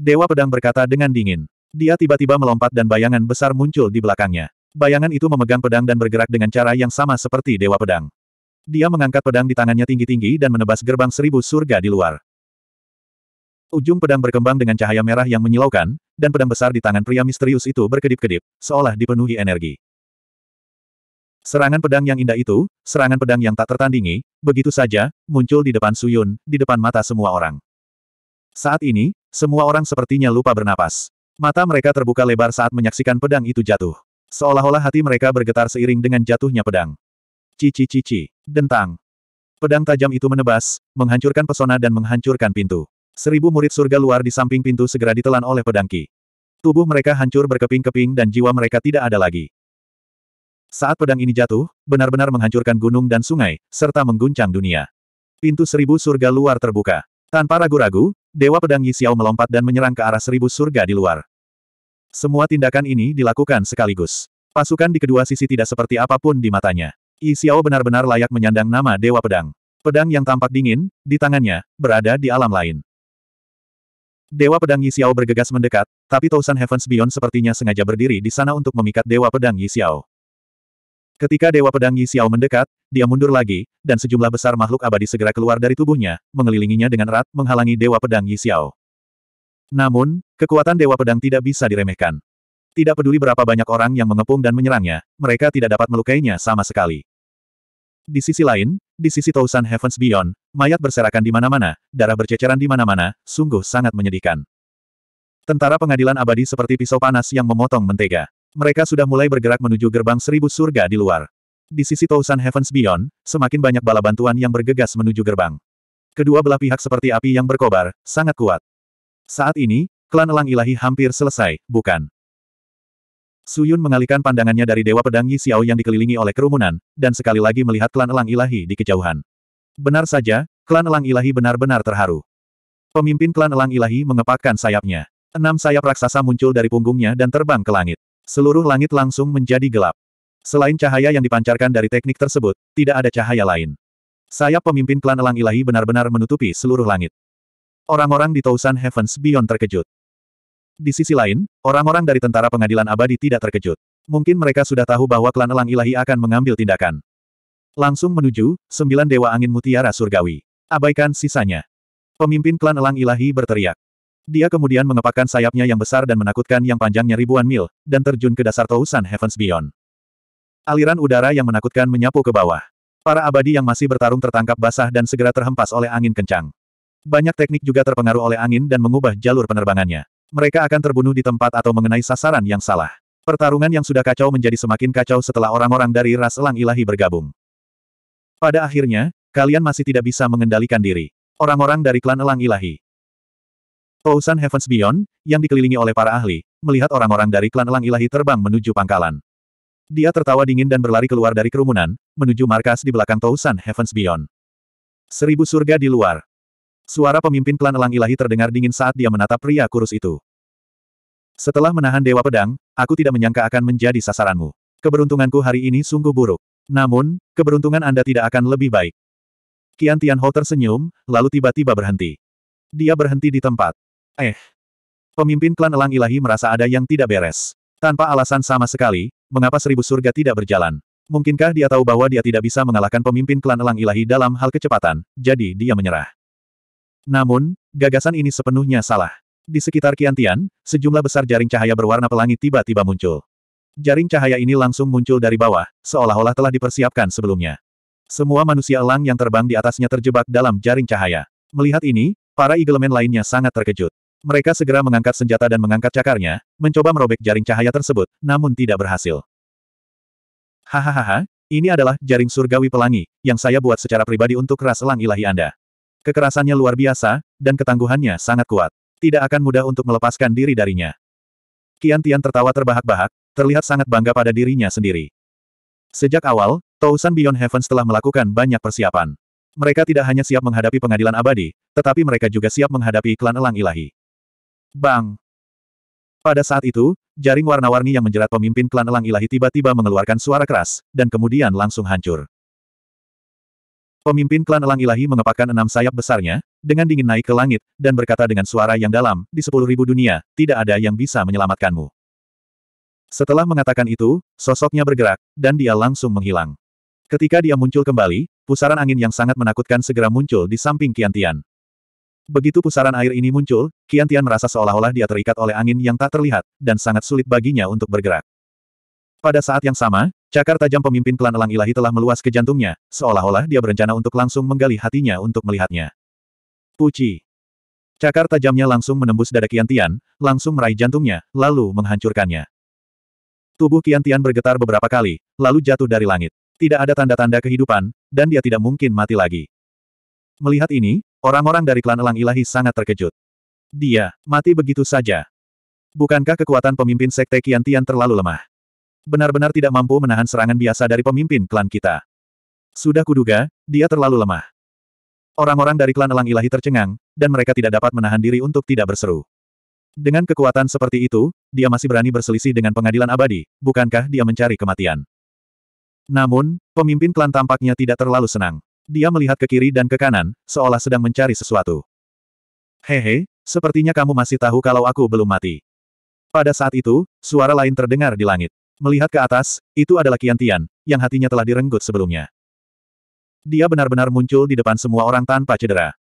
Dewa Pedang berkata dengan dingin. Dia tiba-tiba melompat dan bayangan besar muncul di belakangnya. Bayangan itu memegang pedang dan bergerak dengan cara yang sama seperti Dewa Pedang. Dia mengangkat pedang di tangannya tinggi-tinggi dan menebas gerbang seribu surga di luar. Ujung pedang berkembang dengan cahaya merah yang menyilaukan, dan pedang besar di tangan pria misterius itu berkedip-kedip, seolah dipenuhi energi. Serangan pedang yang indah itu, serangan pedang yang tak tertandingi, begitu saja, muncul di depan Suyun, di depan mata semua orang. Saat ini, semua orang sepertinya lupa bernapas. Mata mereka terbuka lebar saat menyaksikan pedang itu jatuh. Seolah-olah hati mereka bergetar seiring dengan jatuhnya pedang. Cici-cici, dentang. Pedang tajam itu menebas, menghancurkan pesona dan menghancurkan pintu. Seribu murid surga luar di samping pintu segera ditelan oleh pedangki. Tubuh mereka hancur berkeping-keping dan jiwa mereka tidak ada lagi. Saat pedang ini jatuh, benar-benar menghancurkan gunung dan sungai, serta mengguncang dunia. Pintu seribu surga luar terbuka. Tanpa ragu-ragu, Dewa Pedang Yi melompat dan menyerang ke arah seribu surga di luar. Semua tindakan ini dilakukan sekaligus. Pasukan di kedua sisi tidak seperti apapun di matanya. Yi benar-benar layak menyandang nama Dewa Pedang. Pedang yang tampak dingin, di tangannya, berada di alam lain. Dewa Pedang Yi Xiao bergegas mendekat, tapi Tousan Heavens Beyond sepertinya sengaja berdiri di sana untuk memikat Dewa Pedang Yi Xiao. Ketika Dewa Pedang Yi Xiao mendekat, dia mundur lagi, dan sejumlah besar makhluk abadi segera keluar dari tubuhnya, mengelilinginya dengan erat menghalangi Dewa Pedang Yi Xiao. Namun, kekuatan Dewa Pedang tidak bisa diremehkan. Tidak peduli berapa banyak orang yang mengepung dan menyerangnya, mereka tidak dapat melukainya sama sekali. Di sisi lain, di sisi Tausan Heavens Beyond, mayat berserakan di mana-mana, darah berceceran di mana-mana, sungguh sangat menyedihkan. Tentara pengadilan abadi seperti pisau panas yang memotong mentega. Mereka sudah mulai bergerak menuju gerbang seribu surga di luar. Di sisi Tausan Heavens Beyond, semakin banyak bala bantuan yang bergegas menuju gerbang. Kedua belah pihak seperti api yang berkobar, sangat kuat. Saat ini, klan elang ilahi hampir selesai, bukan? Suyun mengalihkan pandangannya dari Dewa Pedang Yi Xiao yang dikelilingi oleh kerumunan, dan sekali lagi melihat klan Elang Ilahi di kejauhan. Benar saja, klan Elang Ilahi benar-benar terharu. Pemimpin klan Elang Ilahi mengepakkan sayapnya. Enam sayap raksasa muncul dari punggungnya dan terbang ke langit. Seluruh langit langsung menjadi gelap. Selain cahaya yang dipancarkan dari teknik tersebut, tidak ada cahaya lain. Sayap pemimpin klan Elang Ilahi benar-benar menutupi seluruh langit. Orang-orang di Tausan Heavens Beyond terkejut. Di sisi lain, orang-orang dari tentara pengadilan abadi tidak terkejut. Mungkin mereka sudah tahu bahwa klan elang ilahi akan mengambil tindakan. Langsung menuju, sembilan dewa angin mutiara surgawi. Abaikan sisanya. Pemimpin klan elang ilahi berteriak. Dia kemudian mengepakkan sayapnya yang besar dan menakutkan yang panjangnya ribuan mil, dan terjun ke dasar Tousan Heavens Beyond. Aliran udara yang menakutkan menyapu ke bawah. Para abadi yang masih bertarung tertangkap basah dan segera terhempas oleh angin kencang. Banyak teknik juga terpengaruh oleh angin dan mengubah jalur penerbangannya. Mereka akan terbunuh di tempat atau mengenai sasaran yang salah. Pertarungan yang sudah kacau menjadi semakin kacau setelah orang-orang dari ras elang ilahi bergabung. Pada akhirnya, kalian masih tidak bisa mengendalikan diri. Orang-orang dari klan elang ilahi. Pousan Heavens Beyond, yang dikelilingi oleh para ahli, melihat orang-orang dari klan elang ilahi terbang menuju pangkalan. Dia tertawa dingin dan berlari keluar dari kerumunan, menuju markas di belakang Tousan Heavens Beyond. Seribu surga di luar. Suara pemimpin klan elang ilahi terdengar dingin saat dia menatap pria kurus itu. Setelah menahan Dewa Pedang, aku tidak menyangka akan menjadi sasaranmu. Keberuntunganku hari ini sungguh buruk. Namun, keberuntungan Anda tidak akan lebih baik. Kian Tianho tersenyum, lalu tiba-tiba berhenti. Dia berhenti di tempat. Eh. Pemimpin klan elang ilahi merasa ada yang tidak beres. Tanpa alasan sama sekali, mengapa seribu surga tidak berjalan? Mungkinkah dia tahu bahwa dia tidak bisa mengalahkan pemimpin klan elang ilahi dalam hal kecepatan, jadi dia menyerah. Namun, gagasan ini sepenuhnya salah. Di sekitar Kiantian, sejumlah besar jaring cahaya berwarna pelangi tiba-tiba muncul. Jaring cahaya ini langsung muncul dari bawah, seolah-olah telah dipersiapkan sebelumnya. Semua manusia elang yang terbang di atasnya terjebak dalam jaring cahaya. Melihat ini, para iglemen lainnya sangat terkejut. Mereka segera mengangkat senjata dan mengangkat cakarnya, mencoba merobek jaring cahaya tersebut, namun tidak berhasil. Hahaha, ini adalah jaring surgawi pelangi, yang saya buat secara pribadi untuk ras elang ilahi Anda. Kekerasannya luar biasa, dan ketangguhannya sangat kuat. Tidak akan mudah untuk melepaskan diri darinya. Kian Tian tertawa terbahak-bahak, terlihat sangat bangga pada dirinya sendiri. Sejak awal, Tousan Beyond Heaven telah melakukan banyak persiapan. Mereka tidak hanya siap menghadapi pengadilan abadi, tetapi mereka juga siap menghadapi klan elang ilahi. Bang! Pada saat itu, jaring warna-warni yang menjerat pemimpin klan elang ilahi tiba-tiba mengeluarkan suara keras, dan kemudian langsung hancur. Pemimpin klan elang ilahi mengepakkan enam sayap besarnya, dengan dingin naik ke langit, dan berkata dengan suara yang dalam, di sepuluh ribu dunia, tidak ada yang bisa menyelamatkanmu. Setelah mengatakan itu, sosoknya bergerak, dan dia langsung menghilang. Ketika dia muncul kembali, pusaran angin yang sangat menakutkan segera muncul di samping Kian Tian. Begitu pusaran air ini muncul, Kian Tian merasa seolah-olah dia terikat oleh angin yang tak terlihat, dan sangat sulit baginya untuk bergerak. Pada saat yang sama, Cakar tajam pemimpin klan Elang Ilahi telah meluas ke jantungnya, seolah-olah dia berencana untuk langsung menggali hatinya untuk melihatnya. Puci. Cakar tajamnya langsung menembus dada Kian Tian, langsung meraih jantungnya, lalu menghancurkannya. Tubuh Kian Tian bergetar beberapa kali, lalu jatuh dari langit. Tidak ada tanda-tanda kehidupan, dan dia tidak mungkin mati lagi. Melihat ini, orang-orang dari klan Elang Ilahi sangat terkejut. Dia, mati begitu saja. Bukankah kekuatan pemimpin Sekte Kian Tian terlalu lemah? Benar-benar tidak mampu menahan serangan biasa dari pemimpin klan kita. Sudah kuduga, dia terlalu lemah. Orang-orang dari klan Elang Ilahi tercengang, dan mereka tidak dapat menahan diri untuk tidak berseru. Dengan kekuatan seperti itu, dia masih berani berselisih dengan pengadilan abadi, bukankah dia mencari kematian? Namun, pemimpin klan tampaknya tidak terlalu senang. Dia melihat ke kiri dan ke kanan, seolah sedang mencari sesuatu. Hehe, sepertinya kamu masih tahu kalau aku belum mati. Pada saat itu, suara lain terdengar di langit. Melihat ke atas, itu adalah Kian Tian, yang hatinya telah direnggut sebelumnya. Dia benar-benar muncul di depan semua orang tanpa cedera.